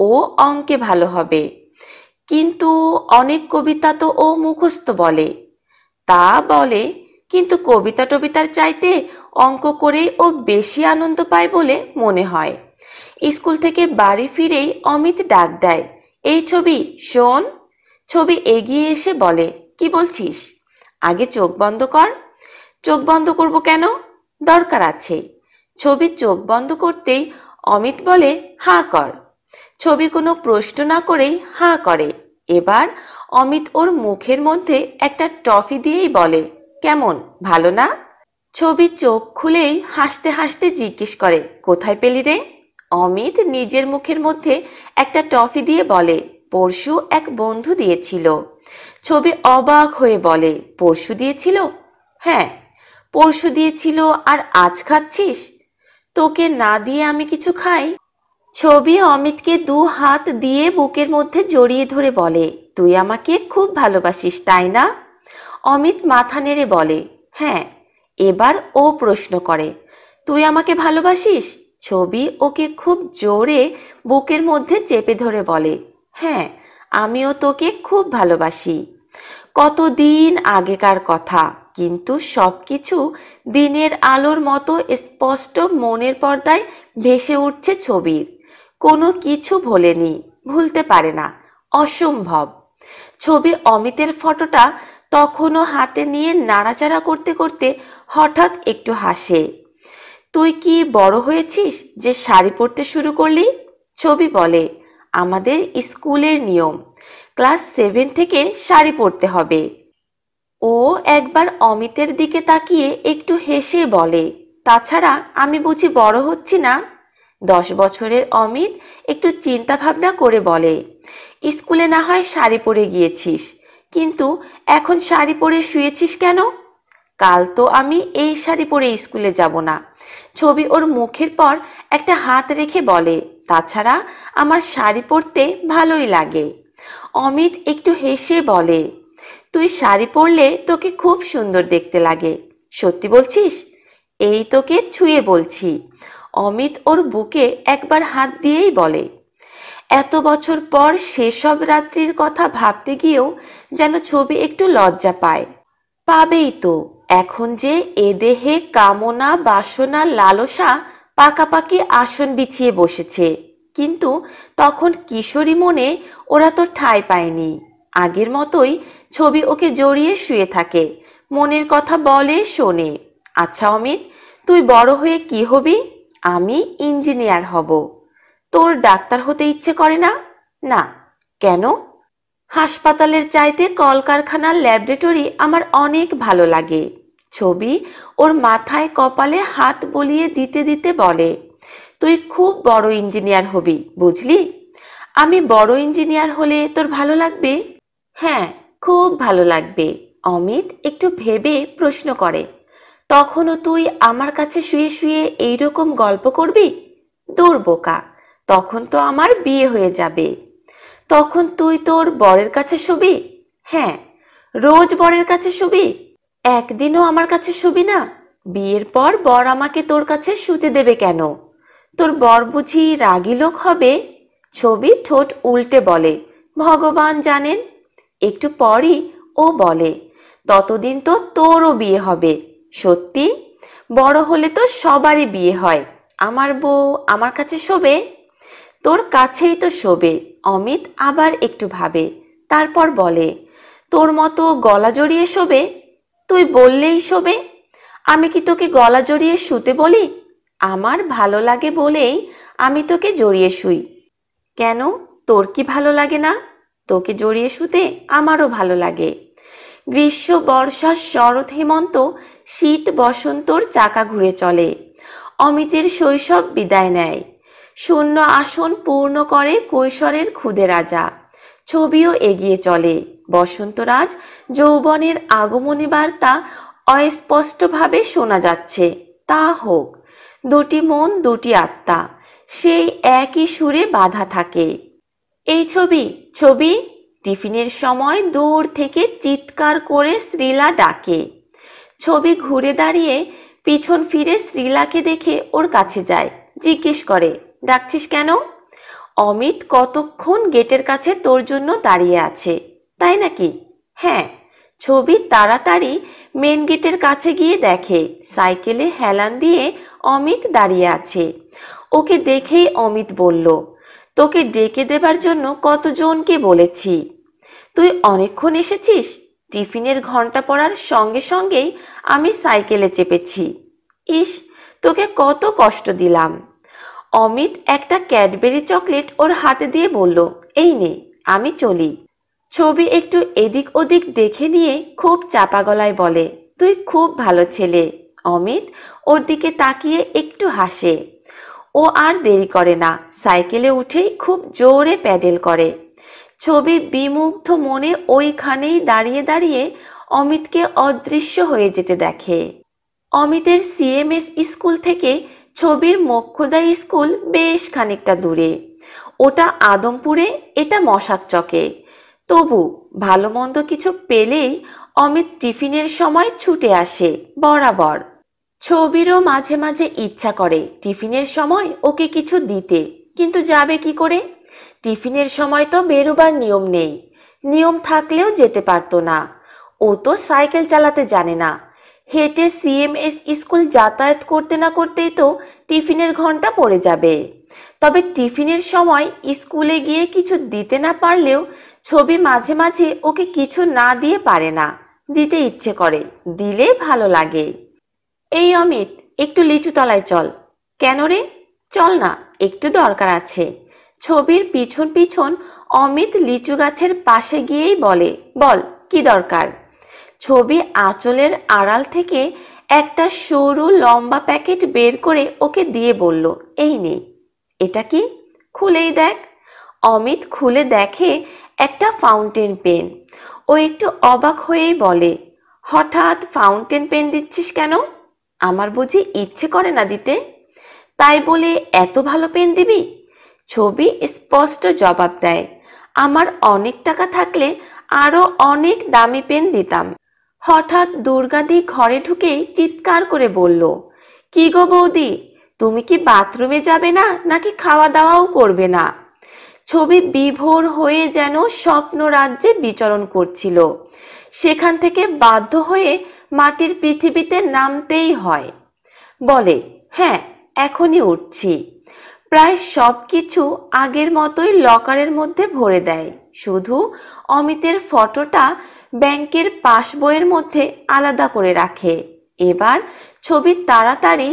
ও অঙ্কে ভালো হবে কিন্তু অনেক কবিতা তো ও মুখস্থ বলে তা বলে কিন্তু কবিতা টবিতার চাইতে অঙ্ক করেই ও বেশি আনন্দ পায় বলে মনে হয় স্কুল থেকে বাড়ি ফিরেই অমিত ডাক দেয় এই ছবি শোন ছবি এগিয়ে এসে বলে কি বলছিস আগে চোখ বন্ধ কর চোখ বন্ধ করব কেন দরকার আছে ছবি চোখ বন্ধ করতেই অমিত বলে হা কর ছবি কোনো প্রশ্ন না করেই হা করে এবার অমিত ওর মুখের মধ্যে একটা টফি দিয়েই বলে কেমন ভালো না ছবি চোখ খুলেই হাসতে হাসতে জিজ্ঞেস করে কোথায় পেলি রে অমিত নিজের মুখের মধ্যে একটা টফি দিয়ে বলে পরশু এক বন্ধু দিয়েছিল ছবি অবাক হয়ে বলে পরশু দিয়েছিল হ্যাঁ পরশু দিয়েছিল আর আজ খাচ্ছিস তোকে না দিয়ে আমি কিছু খাই ছবি অমিতকে দু হাত দিয়ে বুকের মধ্যে জড়িয়ে ধরে বলে তুই আমাকে খুব ভালোবাসিস তাই না অমিত মাথা নেড়ে বলে হ্যাঁ এবার ও প্রশ্ন করে তুই আমাকে ভালোবাসিস ছবি ওকে খুব জোরে বুকের মধ্যে চেপে ধরে বলে হ্যাঁ আমিও তোকে খুব ভালোবাসি কতদিন আগেকার কথা কিন্তু সব কিছু দিনের আলোর মতো স্পষ্ট মনের পর্দায় ভেসে উঠছে ছবির কোনো কিছু ভোলেনি ভুলতে পারে না অসম্ভব ছবি অমিতের ফটোটা তখনও হাতে নিয়ে নাড়াচাড়া করতে করতে হঠাৎ একটু হাসে তুই কি বড় হয়েছিস যে শাড়ি পরতে শুরু করলি ছবি বলে আমাদের স্কুলের নিয়ম ক্লাস সেভেন থেকে শাড়ি পরতে হবে ও একবার অমিতের দিকে তাকিয়ে একটু হেসে বলে তাছাড়া আমি বুঝি বড় হচ্ছি না দশ বছরের অমিত একটু চিন্তা ভাবনা করে বলে স্কুলে না হয় শাড়ি পরে গিয়েছিস কিন্তু এখন শাড়ি পরে শুয়েছিস কেন কাল তো আমি এই শাড়ি পরে স্কুলে যাব না ছবি ওর মুখের পর একটা হাত রেখে বলে তাছাড়া আমার শাড়ি পরতে ভালোই লাগে অমিত একটু হেসে বলে তুই শাড়ি পরলে তোকে খুব সুন্দর দেখতে লাগে সত্যি বলছিস এই তোকে ছুঁয়ে বলছি অমিত ওর বুকে একবার হাত দিয়েই বলে এত বছর পর সেসব রাত্রির কথা ভাবতে গিয়েও যেন ছবি একটু লজ্জা পায় পাবেই তো এখন যে এ দেহে কামনা বাসনা লালসা পাকাপাকি আসন বিছিয়ে বসেছে কিন্তু তখন কিশোরী মনে ওরা তো ঠাঁই পায়নি আগের মতোই ছবি ওকে জড়িয়ে শুয়ে থাকে মনের কথা বলে শোনে আচ্ছা অমিত তুই বড় হয়ে কি হবি আমি ইঞ্জিনিয়ার হব তোর ডাক্তার হতে ইচ্ছে করে না না কেন হাসপাতালের চাইতে কলকারখানার ল্যাবরেটরি আমার অনেক ভালো লাগে ছবি ওর মাথায় কপালে হাত বলিয়ে দিতে দিতে বলে তুই খুব বড় ইঞ্জিনিয়ার হবি বুঝলি আমি বড় ইঞ্জিনিয়ার হলে তোর ভালো লাগবে হ্যাঁ খুব ভালো লাগবে অমিত একটু ভেবে প্রশ্ন করে তখনও তুই আমার কাছে শুয়ে শুয়ে এইরকম গল্প করবি দূর বোকা তখন তো আমার বিয়ে হয়ে যাবে তখন তুই তোর বরের কাছে শুবি হ্যাঁ রোজ বরের কাছে শুবি একদিনও আমার কাছে শুবি না বিয়ের পর বর আমাকে তোর কাছে শুতে দেবে কেন তোর বর বুঝি রাগি লোক হবে ছবি ঠোঁট উল্টে বলে ভগবান জানেন একটু পরই ও বলে ততদিন তো তোরও বিয়ে হবে সত্যি বড় হলে তো সবারই বিয়ে হয় আমার বউ আমার কাছে শোবে তোর কাছেই তো শোবে অমিত আবার একটু ভাবে তারপর বলে তোর মতো গলা জড়িয়ে শোবে তুই বললেই শোবে আমি কি তোকে গলা জড়িয়ে শুতে বলি আমার ভালো লাগে বলেই আমি তোকে জড়িয়ে শুই কেন তোর কি ভালো লাগে না তোকে জড়িয়ে শুতে আমারও ভালো লাগে গ্রীষ্ম বর্ষা শরৎ হেমন্ত শীত বসন্তর চাকা ঘুরে চলে অমিতের শৈশব বিদায় নেয় শূন্য আসন পূর্ণ করে কৈশোরের ক্ষুদে রাজা ছবিও এগিয়ে চলে বসন্তরাজ যৌবনের আগমনী বার্তা অস্পষ্টভাবে শোনা যাচ্ছে তা হোক দুটি মন দুটি আত্মা সেই একই সুরে বাধা থাকে এই ছবি ছবি টিফিনের সময় দূর থেকে চিৎকার করে শ্রীলা ডাকে ছবি ঘুরে দাঁড়িয়ে পিছন ফিরে শ্রীলাকে দেখে ওর কাছে যায় জিজ্ঞেস করে ডাকছিস কেন অমিত কতক্ষণ গেটের কাছে তোর জন্য দাঁড়িয়ে আছে তাই নাকি হ্যাঁ ছবি তাড়াতাড়ি মেন গেটের কাছে গিয়ে দেখে সাইকেলে হেলান দিয়ে অমিত দাঁড়িয়ে আছে ওকে দেখেই অমিত বলল তোকে ডেকে দেবার জন্য কতজনকে বলেছি তুই অনেকক্ষণ এসেছিস টিফিনের ঘন্টা পড়ার সঙ্গে সঙ্গেই আমি সাইকেলে চেপেছি ইস তোকে কত কষ্ট দিলাম অমিত একটা ক্যাডবেরি চকলেট ওর হাতে দিয়ে বলল এই নে আমি চলি ছবি একটু এদিক ওদিক দেখে নিয়ে খুব চাপা গলায় বলে তুই খুব ভালো ছেলে অমিত ওর দিকে তাকিয়ে একটু হাসে ও আর দেরি করে না সাইকেলে উঠেই খুব জোরে প্যাডেল করে ছবি বিমুগ্ধ মনে ওইখানেই দাঁড়িয়ে দাঁড়িয়ে অমিতকে অদৃশ্য হয়ে যেতে দেখে অমিতের সিএমএস স্কুল থেকে ছবির মক্ষদা স্কুল বেশ খানিকটা দূরে ওটা আদমপুরে এটা মশাক চকে তবু ভালো মন্দ কিছু পেলেই অমিত টিফিনের সময় ছুটে আসে বরাবর ছবিরও মাঝে মাঝে ইচ্ছা করে টিফিনের সময় ওকে কিছু দিতে কিন্তু যাবে কি করে টিফিনের সময় তো বেরোবার নিয়ম নেই নিয়ম থাকলেও যেতে পারত না ও তো সাইকেল চালাতে জানে না হেঁটে সিএমএস স্কুল যাতায়াত করতে না করতেই তো টিফিনের ঘন্টা পড়ে যাবে তবে টিফিনের সময় স্কুলে গিয়ে কিছু দিতে না পারলেও ছবি মাঝে মাঝে ওকে কিছু না দিয়ে পারে না দিতে ইচ্ছে করে দিলে ভালো লাগে এই অমিত একটু লিচু তলায় চল কেন রে চল না একটু দরকার আছে ছবির পিছন পিছন অমিত লিচু গাছের পাশে গিয়েই বলে বল কি দরকার ছবি আঁচলের আড়াল থেকে একটা সরু লম্বা প্যাকেট বের করে ওকে দিয়ে বলল এই নে এটা কি খুলেই দেখ অমিত খুলে দেখে একটা ফাউন্টেন পেন ও একটু অবাক হয়েই বলে হঠাৎ ফাউন্টেন পেন দিচ্ছিস কেন আমার বুঝি ইচ্ছে করে না দিতে তাই বলে এত ভালো পেন দিবি ছবি স্পষ্ট জবাব দেয় আমার অনেক টাকা থাকলে আরও অনেক দামি পেন দিতাম হঠাৎ দুর্গাদি ঘরে ঢুকেই চিৎকার করে বলল কি গো বৌদি তুমি কি বাথরুমে যাবে না নাকি খাওয়া দাওয়াও করবে না ছবি বিভোর হয়ে যেন স্বপ্ন রাজ্যে বিচরণ করছিল সেখান থেকে বাধ্য হয়ে মাটির পৃথিবীতে নামতেই হয় বলে হ্যাঁ এখনই উঠছি প্রায় সব কিছু আগের মতোই লকারের মধ্যে ভরে দেয় শুধু অমিতের ফটোটা ব্যাংকের পাসবইয়ের মধ্যে আলাদা করে রাখে এবার ছবি তাড়াতাড়ি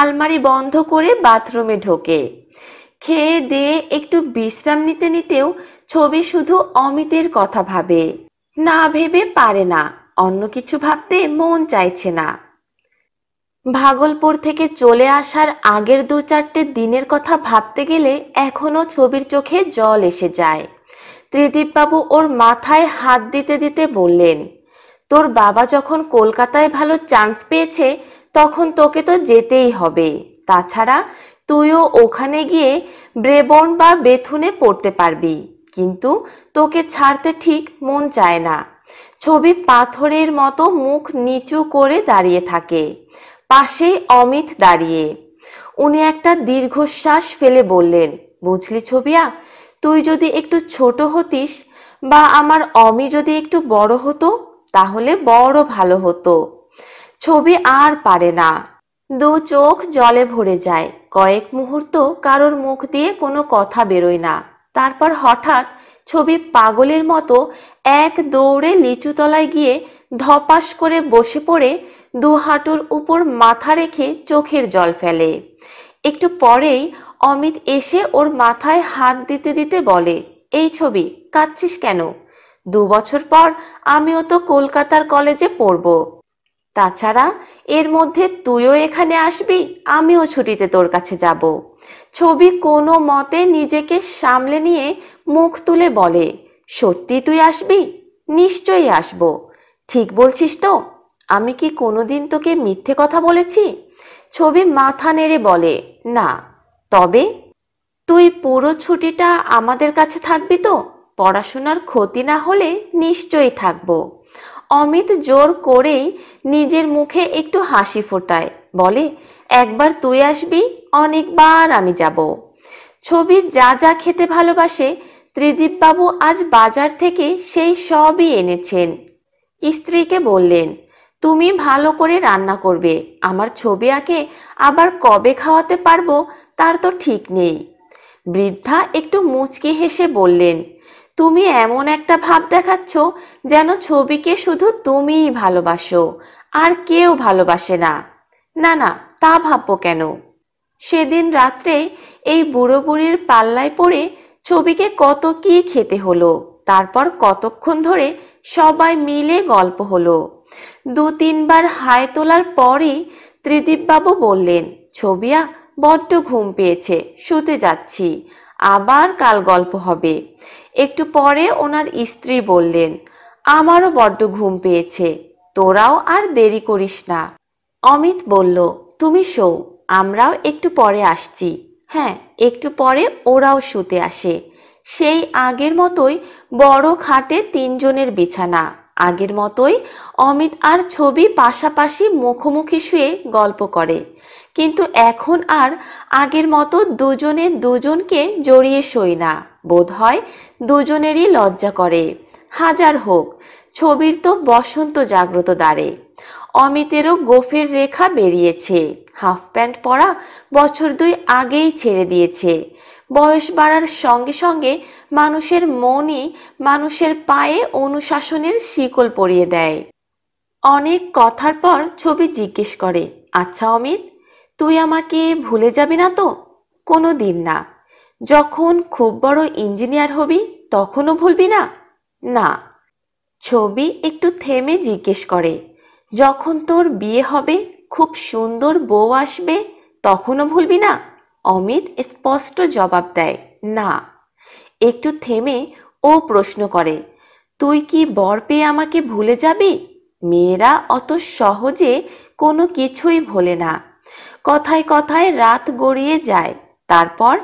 আলমারি বন্ধ করে বাথরুমে ঢোকে খেয়ে দিয়ে একটু বিশ্রাম নিতে নিতেও ছবি শুধু অমিতের কথা ভাবে না ভেবে পারে না অন্য কিছু ভাবতে মন চাইছে না ভাগলপুর থেকে চলে আসার আগের দু চারটে দিনের কথা ভাবতে গেলে এখনো ছবির চোখে জল এসে যায় ত্রিদীপবাবু ওর মাথায় হাত দিতে দিতে বললেন তোর বাবা যখন কলকাতায় ভালো চান্স পেয়েছে তখন তোকে তো যেতেই হবে তাছাড়া তুইও ওখানে গিয়ে ব্রেবন বা বেথুনে পড়তে পারবি কিন্তু তোকে ছাড়তে ঠিক মন চায় না ছবি পাথরের মতো মুখ নিচু করে দাঁড়িয়ে থাকে পাশেই অমিত দাঁড়িয়ে উনি একটা দীর্ঘশ্বাস ফেলে বললেন বুঝলি ছবিয়া তুই যদি একটু ছোট হতিস বা আমার অমি যদি একটু বড় হতো তাহলে বড় ভালো হতো ছবি আর পারে না দু চোখ জলে ভরে যায় কয়েক মুহূর্ত কারোর মুখ দিয়ে কোনো কথা বেরোয় না তারপর হঠাৎ ছবি পাগলের মতো এক দৌড়ে লিচুতলায় গিয়ে ধপাস করে বসে পড়ে দু হাঁটুর উপর মাথা রেখে চোখের জল ফেলে একটু পরেই অমিত এসে ওর মাথায় হাত দিতে দিতে বলে এই ছবি কাঁদছিস কেন দু বছর পর আমিও তো কলকাতার কলেজে পড়বো তাছাড়া এর মধ্যে তুইও এখানে আসবি আমিও ছুটিতে তোর কাছে যাব ছবি কোনো মতে নিজেকে সামলে নিয়ে মুখ তুলে বলে সত্যি তুই আসবি নিশ্চয়ই আসব ঠিক বলছিস তো আমি কি কোনোদিন তোকে মিথ্যে কথা বলেছি ছবি মাথা নেড়ে বলে না তবে তুই পুরো ছুটিটা আমাদের কাছে থাকবি তো পড়াশোনার ক্ষতি না হলে নিশ্চয়ই থাকবো অমিত জোর করেই নিজের মুখে একটু হাসি ফোটায় বলে একবার তুই আসবি অনেকবার আমি যাব ছবির যা যা খেতে ভালোবাসে ত্রিদীপবাবু আজ বাজার থেকে সেই সবই এনেছেন স্ত্রীকে বললেন তুমি ভালো করে রান্না করবে আমার ছবি আঁকে আবার কবে খাওয়াতে পারবো তার তো ঠিক নেই বৃদ্ধা একটু মুচকি হেসে বললেন তুমি এমন একটা ভাব দেখাচ্ছ যেন ছবিকে শুধু তুমিই ভালোবাসো আর কেউ ভালোবাসে না না না তা ভাববো কেন সেদিন রাত্রে এই বুড়ো বুড়ির পাল্লায় পড়ে ছবিকে কত কি খেতে হলো তারপর কতক্ষণ ধরে সবাই মিলে গল্প হলো দু তিনবার হায় তোলার পরই ত্রিদীপবাবু বললেন ছবিয়া বড্ড ঘুম পেয়েছে শুতে যাচ্ছি আবার কাল গল্প হবে একটু পরে ওনার স্ত্রী বললেন আমারও বড্ড ঘুম পেয়েছে তোরাও আর দেরি করিস না অমিত বলল তুমি শোও আমরাও একটু পরে আসছি হ্যাঁ একটু পরে ওরাও শুতে আসে সেই আগের মতোই বড় খাটে তিনজনের বিছানা আগের মতোই অমিত আর ছবি পাশাপাশি মুখোমুখি শুয়ে গল্প করে কিন্তু এখন আর আগের মতো দুজনে দুজনকে জড়িয়ে শোয় না বোধ হয় দুজনেরই লজ্জা করে হাজার হোক ছবির তো বসন্ত জাগ্রত দ্বারে অমিতেরও গোফের রেখা বেরিয়েছে হাফ প্যান্ট পরা বছর দুই আগেই ছেড়ে দিয়েছে বয়স বাড়ার সঙ্গে সঙ্গে মানুষের মনই মানুষের পায়ে অনুশাসনের শিকল পরিয়ে দেয় অনেক কথার পর ছবি জিজ্ঞেস করে আচ্ছা অমিত তুই আমাকে ভুলে যাবি না তো কোনো দিন না যখন খুব বড় ইঞ্জিনিয়ার হবি তখনও ভুলবি না না ছবি একটু থেমে জিজ্ঞেস করে যখন তোর বিয়ে হবে খুব সুন্দর বউ আসবে তখনও ভুলবি না অমিত স্পষ্ট জবাব দেয় না একটু থেমে ও প্রশ্ন করে তুই কি বর পেয়ে আমাকে ভুলে যাবি মেয়েরা অত সহজে কোনো কিছুই ভোলে না কথায় কথায় রাত গড়িয়ে যায় তারপর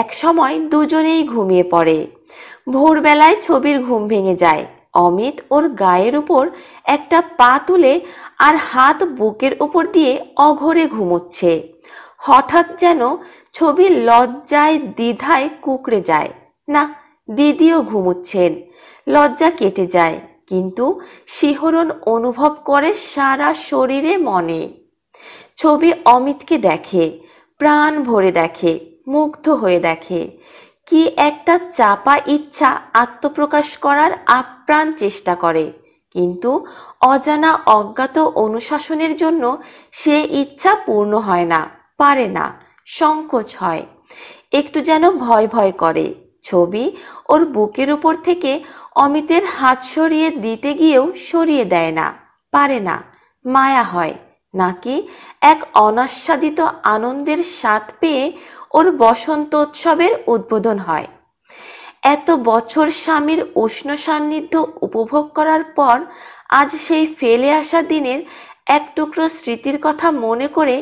এক সময় দুজনেই ঘুমিয়ে পড়ে ভোরবেলায় ছবির ঘুম ভেঙে যায় অমিত ওর গায়ের উপর একটা পা তুলে আর হাত বুকের উপর দিয়ে অঘরে ঘুমোচ্ছে হঠাৎ যেন ছবি লজ্জায় দ্বিধায় কুকড়ে যায় না দিদিও ঘুমুচ্ছেন লজ্জা কেটে যায় কিন্তু শিহরণ অনুভব করে সারা শরীরে মনে ছবি অমিতকে দেখে প্রাণ ভরে দেখে মুগ্ধ হয়ে দেখে কি একটা চাপা ইচ্ছা আত্মপ্রকাশ করার আপ্রাণ চেষ্টা করে কিন্তু অজানা অজ্ঞাত অনুশাসনের জন্য সে ইচ্ছা পূর্ণ হয় না পারে না সংকোচ হয় একটু যেন ভয় ভয় করে ছবি ওর বুকের উপর থেকে অমিতের হাত সরিয়ে দিতে গিয়েও সরিয়ে দেয় না পারে না মায়া হয় নাকি এক অনাস্বাদিত আনন্দের স্বাদ পেয়ে ওর বসন্ত উৎসবের উদ্বোধন হয় এত বছর স্বামীর উষ্ণ সান্নিধ্য উপভোগ করার পর আজ সেই ফেলে আসা দিনের এক টুকরো স্মৃতির কথা মনে করে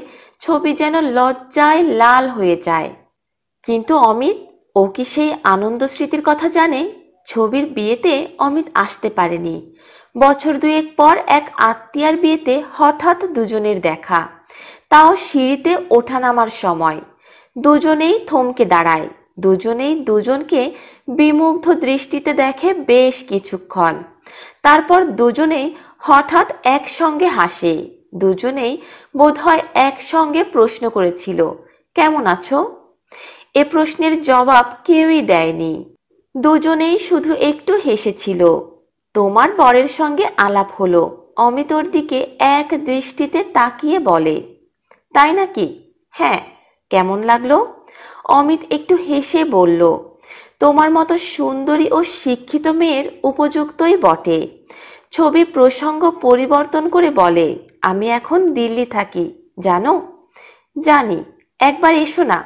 ছবি যেন লজ্জায় লাল হয়ে যায় কিন্তু অমিত ও কি সেই আনন্দ স্মৃতির কথা জানে ছবির বিয়েতে অমিত আসতে পারেনি বছর দুয়েক পর এক আত্মীয়ার বিয়েতে হঠাৎ দুজনের দেখা তাও সিঁড়িতে ওঠানামার সময় দুজনেই থমকে দাঁড়ায় দুজনেই দুজনকে বিমুগ্ধ দৃষ্টিতে দেখে বেশ কিছুক্ষণ তারপর দুজনে হঠাৎ একসঙ্গে হাসে দুজনেই বোধহয় একসঙ্গে প্রশ্ন করেছিল কেমন আছো এ প্রশ্নের জবাব কেউই দেয়নি দুজনেই শুধু একটু হেসেছিল তোমার বরের সঙ্গে আলাপ হলো অমিতর দিকে এক দৃষ্টিতে তাকিয়ে বলে তাই নাকি হ্যাঁ কেমন লাগলো অমিত একটু হেসে বলল তোমার মতো সুন্দরী ও শিক্ষিত মেয়ের উপযুক্তই বটে ছবি প্রসঙ্গ পরিবর্তন করে বলে আমি এখন দিল্লি থাকি জানো জানি একবার এসো না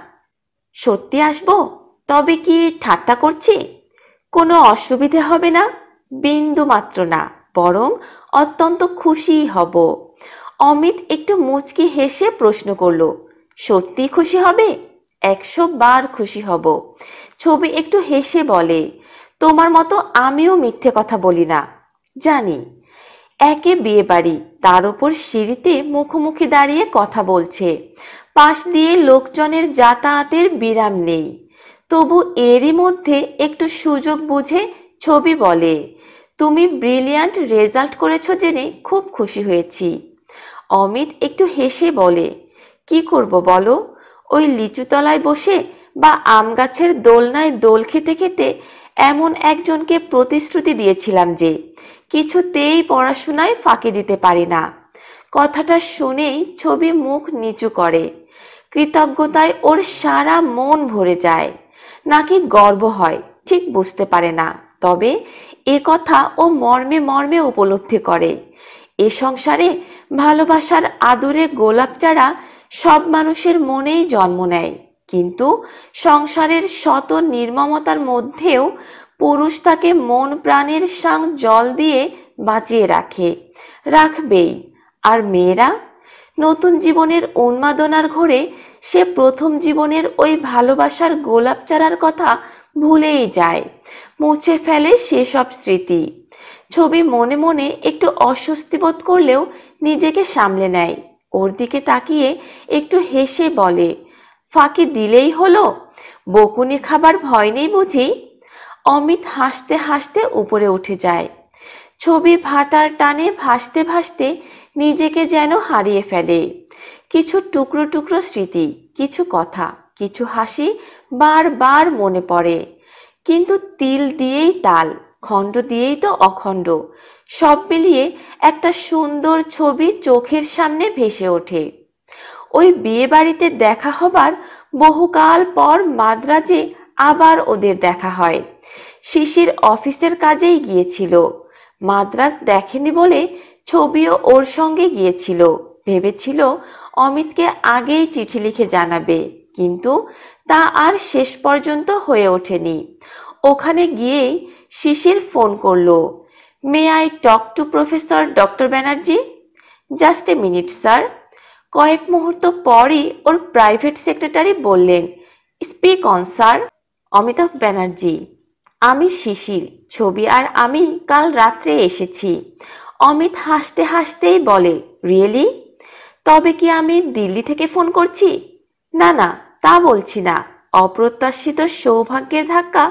সত্যি আসবো তবে কি ঠাট্টা করছি কোনো অসুবিধে হবে না বিন্দু মাত্র না বরং অত্যন্ত খুশি হব অমিত একটু মুচকি হেসে প্রশ্ন করল সত্যি খুশি হবে একশো বার খুশি হব ছবি একটু হেসে বলে তোমার মতো আমিও মিথ্যে কথা বলি না জানি একে বিয়ে বাড়ি তার ওপর সিঁড়িতে মুখোমুখি দাঁড়িয়ে কথা বলছে পাশ দিয়ে লোকজনের যাতায়াতের বিরাম নেই তবু এরই মধ্যে একটু সুযোগ বুঝে ছবি বলে তুমি ব্রিলিয়ান্ট রেজাল্ট করেছো জেনে খুব খুশি হয়েছি অমিত একটু হেসে বলে কি করব বলো ওই লিচুতলায় বসে বা আম গাছের দোলনায় দোল খেতে খেতে এমন একজনকে প্রতিশ্রুতি দিয়েছিলাম যে কিছুতেই পড়াশোনায় ফাঁকি দিতে পারি না কথাটা শুনেই ছবি মুখ নিচু করে কৃতজ্ঞতায় ওর সারা মন ভরে যায় নাকি গর্ব হয় ঠিক বুঝতে পারে না তবে এ কথা ও মর্মে মর্মে উপলব্ধি করে এ সংসারে ভালোবাসার আদরে গোলাপ চারা সব মানুষের মনেই জন্ম নেয় কিন্তু সংসারের শত নির্মমতার মধ্যেও পুরুষ তাকে মন প্রাণের সাং জল দিয়ে বাঁচিয়ে রাখে রাখবেই আর মেয়েরা নতুন জীবনের উন্মাদনার ঘরে সে প্রথম জীবনের ওই ভালোবাসার গোলাপ চারার কথা ভুলেই যায় মুছে ফেলে সেসব স্মৃতি ছবি মনে মনে একটু অস্বস্তি বোধ করলেও নিজেকে সামলে নেয় ওর দিকে তাকিয়ে একটু হেসে বলে ফাঁকি দিলেই হলো বকুনি খাবার ভয় নেই বুঝি অমিত হাসতে হাসতে উপরে উঠে যায় ছবি ভাটার টানে ভাসতে ভাসতে নিজেকে যেন হারিয়ে ফেলে কিছু টুকরো টুকরো স্মৃতি কিছু কথা কিছু হাসি বারবার মনে পড়ে কিন্তু তিল দিয়েই তাল খণ্ড দিয়েই তো অখণ্ড সব মিলিয়ে একটা সুন্দর ছবি চোখের সামনে ভেসে ওঠে ওই বিয়ে বাড়িতে দেখা হবার বহুকাল পর মাদ্রাজে আবার ওদের দেখা হয় শিশির অফিসের কাজেই গিয়েছিল মাদ্রাজ দেখেনি বলে ছবিও ওর সঙ্গে গিয়েছিল ভেবেছিল অমিতকে আগেই চিঠি লিখে জানাবে কিন্তু তা আর শেষ পর্যন্ত হয়ে ওঠেনি ওখানে গিয়েই শিশির ফোন করলো may I talk to professor doctor Banerjee just a minute sir কয়েক মুহূর্ত পরই ওর প্রাইভেট সেক্রেটারি বললেন speak on sir Amitabh Banerjee আমি শিশির ছবি আর আমি কাল রাত্রে এসেছি অমিত হাসতে হাসতেই বলে রিয়েলি তবে কি আমি দিল্লি থেকে ফোন করছি না না তা বলছি না অপ্রত্যাশিত সৌভাগ্যের ধাক্কা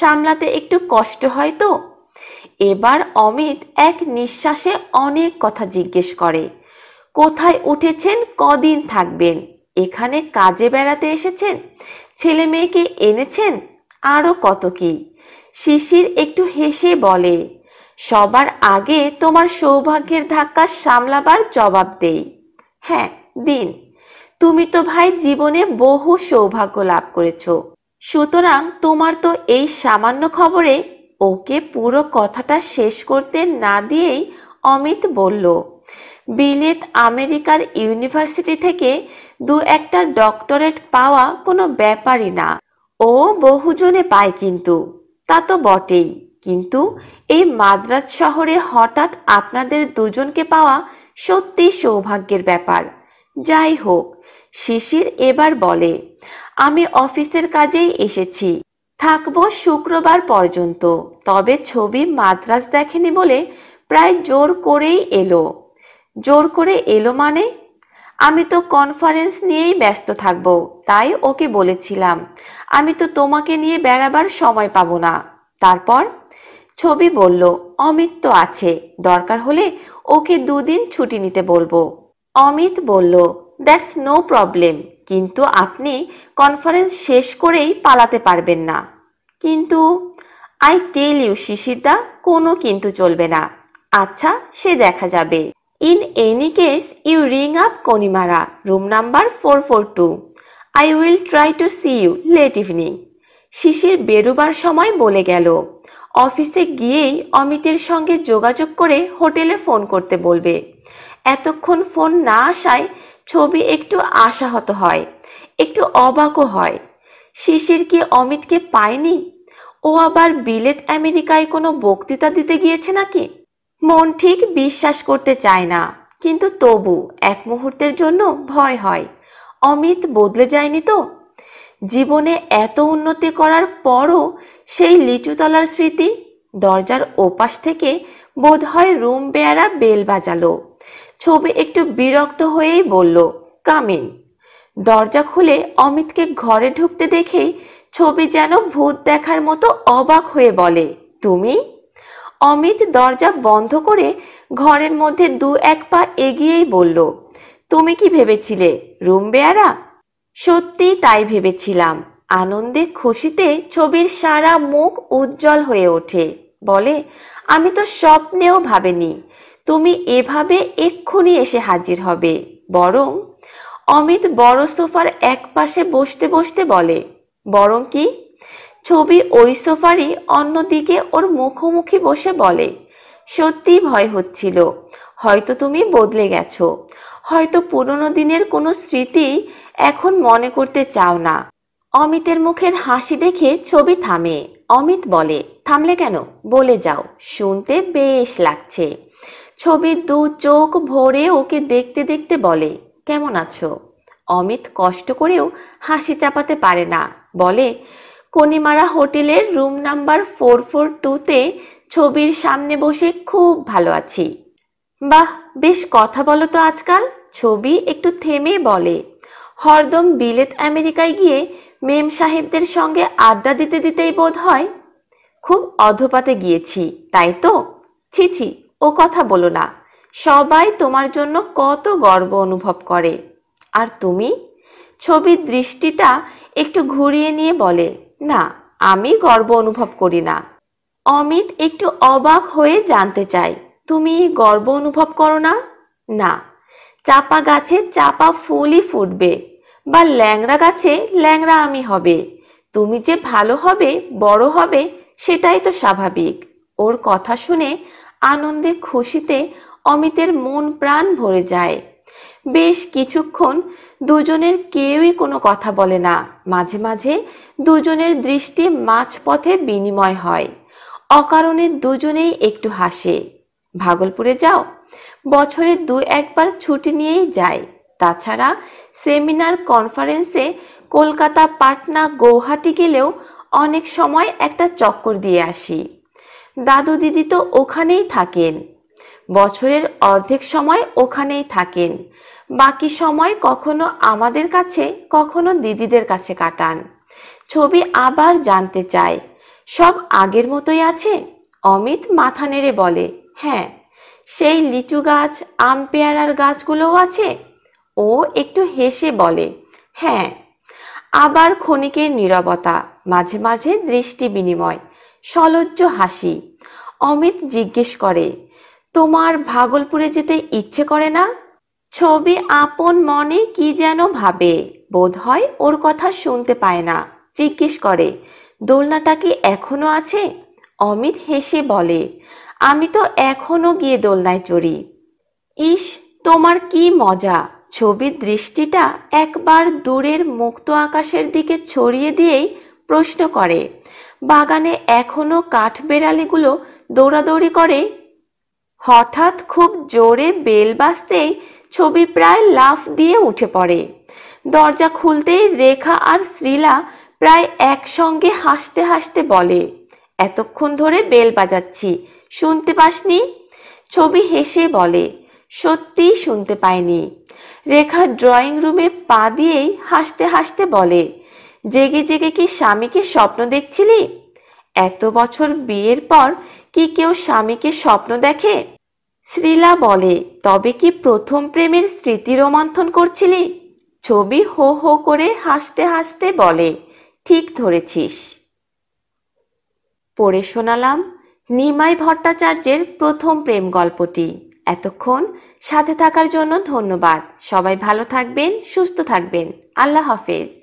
সামলাতে একটু কষ্ট হয় তো এবার অমিত এক নিঃশ্বাসে অনেক কথা জিজ্ঞেস করে কোথায় উঠেছেন কদিন থাকবেন এখানে কাজে বেড়াতে এসেছেন ছেলে মেয়েকে এনেছেন আরও কত কি শিশির একটু হেসে বলে সবার আগে তোমার সৌভাগ্যের ধাক্কা সামলাবার জবাব দেই হ্যাঁ দিন তুমি তো ভাই জীবনে বহু সৌভাগ্য লাভ করেছো সুতরাং তোমার তো এই সামান্য খবরে ওকে পুরো কথাটা শেষ করতে না দিয়েই অমিত বলল বিলেত আমেরিকার ইউনিভার্সিটি থেকে দু একটা ডক্টরেট পাওয়া কোনো ব্যাপারই না ও বহুজনে পায় কিন্তু তা তো বটেই কিন্তু এই মাদ্রাজ শহরে হঠাৎ আপনাদের দুজনকে পাওয়া সত্যি সৌভাগ্যের ব্যাপার যাই হোক শিশির এবার বলে আমি অফিসের কাজেই এসেছি থাকব শুক্রবার পর্যন্ত তবে ছবি মাদ্রাজ দেখেনি বলে প্রায় জোর করেই এলো জোর করে এলো মানে আমি তো কনফারেন্স নিয়েই ব্যস্ত থাকব তাই ওকে বলেছিলাম আমি তো তোমাকে নিয়ে বেড়াবার সময় পাবো না তারপর ছবি বলল অমিত তো আছে দরকার হলে ওকে দুদিন ছুটি নিতে বলবো অমিত বলল দ্যাটস নো প্রবলেম কিন্তু আপনি কনফারেন্স শেষ করেই পালাতে পারবেন না কিন্তু আই টেল ইউ শিশিরদা কোনো কিন্তু চলবে না আচ্ছা সে দেখা যাবে in any case you ring up Connemara room number four four two I will try to see you late evening Shishir বেরুবার সময় বলে গেল অফিসে গিয়েই অমিতের সঙ্গে যোগাযোগ করে হোটেলে ফোন করতে বলবে এতক্ষণ ফোন না আসায় ছবি একটু আশাহত হয় একটু অবাকও হয় শিশির কি অমিতকে পায়নি ও আবার বিলেত আমেরিকায় কোনো বক্তৃতা দিতে গিয়েছে নাকি মন ঠিক বিশ্বাস করতে চায় না কিন্তু তবু এক মুহূর্তের জন্য ভয় হয় অমিত বদলে যায়নি তো জীবনে এত উন্নতি করার পরও সেই লিচুতলার স্মৃতি দরজার ওপাশ থেকে বোধ হয় রুম বেয়ারা বেল বাজালো ছবি একটু বিরক্ত হয়েই বলল কামিন দরজা খুলে অমিতকে ঘরে ঢুকতে দেখেই ছবি যেন ভূত দেখার মতো অবাক হয়ে বলে তুমি অমিত দরজা বন্ধ করে ঘরের মধ্যে দু এক পা এগিয়েই বলল তুমি কি ভেবেছিলে রুম বেয়ারা সত্যি তাই ভেবেছিলাম আনন্দে খুশিতে ছবির সারা মুখ উজ্জ্বল হয়ে ওঠে বলে আমি তো স্বপ্নেও ভাবিনি তুমি এভাবে এক্ষুনি এসে হাজির হবে বরং অমিত বড় সোফার এক পাশে বসতে বসতে বলে বরং কি ছবি ওই সোফারই অন্যদিকে ওর মুখোমুখি বসে বলে সত্যি ভয় হচ্ছিল হয়তো তুমি বদলে গেছো হয়তো পুরনো দিনের কোনো স্মৃতি এখন মনে করতে চাও না অমিতের মুখের হাসি দেখে ছবি থামে অমিত বলে থামলে কেন বলে যাও শুনতে বেশ লাগছে ছবির দু চোখ ভরে ওকে দেখতে দেখতে বলে কেমন আছো অমিত কষ্ট করেও হাসি চাপাতে পারে না বলে কনিমারা হোটেলের রুম নাম্বার ফোর ফোর টুতে ছবির সামনে বসে খুব ভালো আছি বাহ বেশ কথা বলো তো আজকাল ছবি একটু থেমে বলে হরদম বিলেত আমেরিকায় গিয়ে মেম সাহেবদের সঙ্গে আড্ডা দিতে দিতেই বোধ হয় খুব অধপাতে গিয়েছি তাই তো ছি ছি ও কথা বলো না সবাই তোমার জন্য কত গর্ব অনুভব করে আর তুমি ছবির দৃষ্টিটা একটু ঘুরিয়ে নিয়ে বলে না আমি গর্ব অনুভব করি না অমিত একটু অবাক হয়ে জানতে চাই তুমি গর্ব অনুভব করো না না চাপা গাছে চাপা ফুলই ফুটবে বা ল্যাংড়া গাছে ল্যাংড়া আমি হবে তুমি যে ভালো হবে বড় হবে সেটাই তো স্বাভাবিক ওর কথা শুনে আনন্দে খুশিতে অমিতের মন প্রাণ ভরে যায় বেশ কিছুক্ষণ দুজনের কেউই কোনো কথা বলে না মাঝে মাঝে দুজনের দৃষ্টি মাঝপথে বিনিময় হয় অকারণে দুজনেই একটু হাসে ভাগলপুরে যাও বছরে দু একবার ছুটি নিয়েই যায় তাছাড়া সেমিনার কনফারেন্সে কলকাতা পাটনা গৌহাটি গেলেও অনেক সময় একটা চক্কর দিয়ে আসি দাদু দিদি তো ওখানেই থাকেন বছরের অর্ধেক সময় ওখানেই থাকেন বাকি সময় কখনো আমাদের কাছে কখনো দিদিদের কাছে কাটান ছবি আবার জানতে চায় সব আগের মতোই আছে অমিত মাথা নেড়ে বলে হ্যাঁ সেই লিচু গাছ আম পেয়ারার গাছগুলোও আছে ও একটু হেসে বলে হ্যাঁ আবার ক্ষণিকের নিরবতা মাঝে মাঝে দৃষ্টি বিনিময় সলজ্জ হাসি অমিত জিজ্ঞেস করে তোমার ভাগলপুরে যেতে ইচ্ছে করে না ছবি আপন মনে কি যেন ভাবে বোধ হয় ওর কথা শুনতে পায় না জিজ্ঞেস করে দোলনাটা কি এখনো আছে অমিত হেসে বলে আমি তো এখনো গিয়ে দোলনায় চড়ি ইস তোমার কি মজা ছবির দৃষ্টিটা একবার দূরের মুক্ত আকাশের দিকে ছড়িয়ে দিয়েই প্রশ্ন করে বাগানে এখনো কাঠবেড়ালিগুলো দৌড়াদৌড়ি করে হঠাৎ খুব জোরে বেল বাজতেই ছবি প্রায় লাফ দিয়ে উঠে পড়ে দরজা খুলতেই রেখা আর শ্রীলা প্রায় একসঙ্গে হাসতে হাসতে বলে এতক্ষণ ধরে বেল বাজাচ্ছি শুনতে পাসনি ছবি হেসে বলে সত্যি শুনতে পাইনি রেখা ড্রয়িং রুমে পা দিয়েই হাসতে হাসতে বলে জেগে জেগে কি স্বামীকে স্বপ্ন দেখছিলি এত বছর বিয়ের পর কি কেউ স্বামীকে স্বপ্ন দেখে শ্রীলা বলে তবে কি প্রথম প্রেমের স্মৃতি রোমন্থন করছিলি ছবি হো হো করে হাসতে হাসতে বলে ঠিক ধরেছিস পড়ে শোনালাম নিমাই ভট্টাচার্যের প্রথম প্রেম গল্পটি এতক্ষণ সাথে থাকার জন্য ধন্যবাদ সবাই ভালো থাকবেন সুস্থ থাকবেন আল্লাহ হাফেজ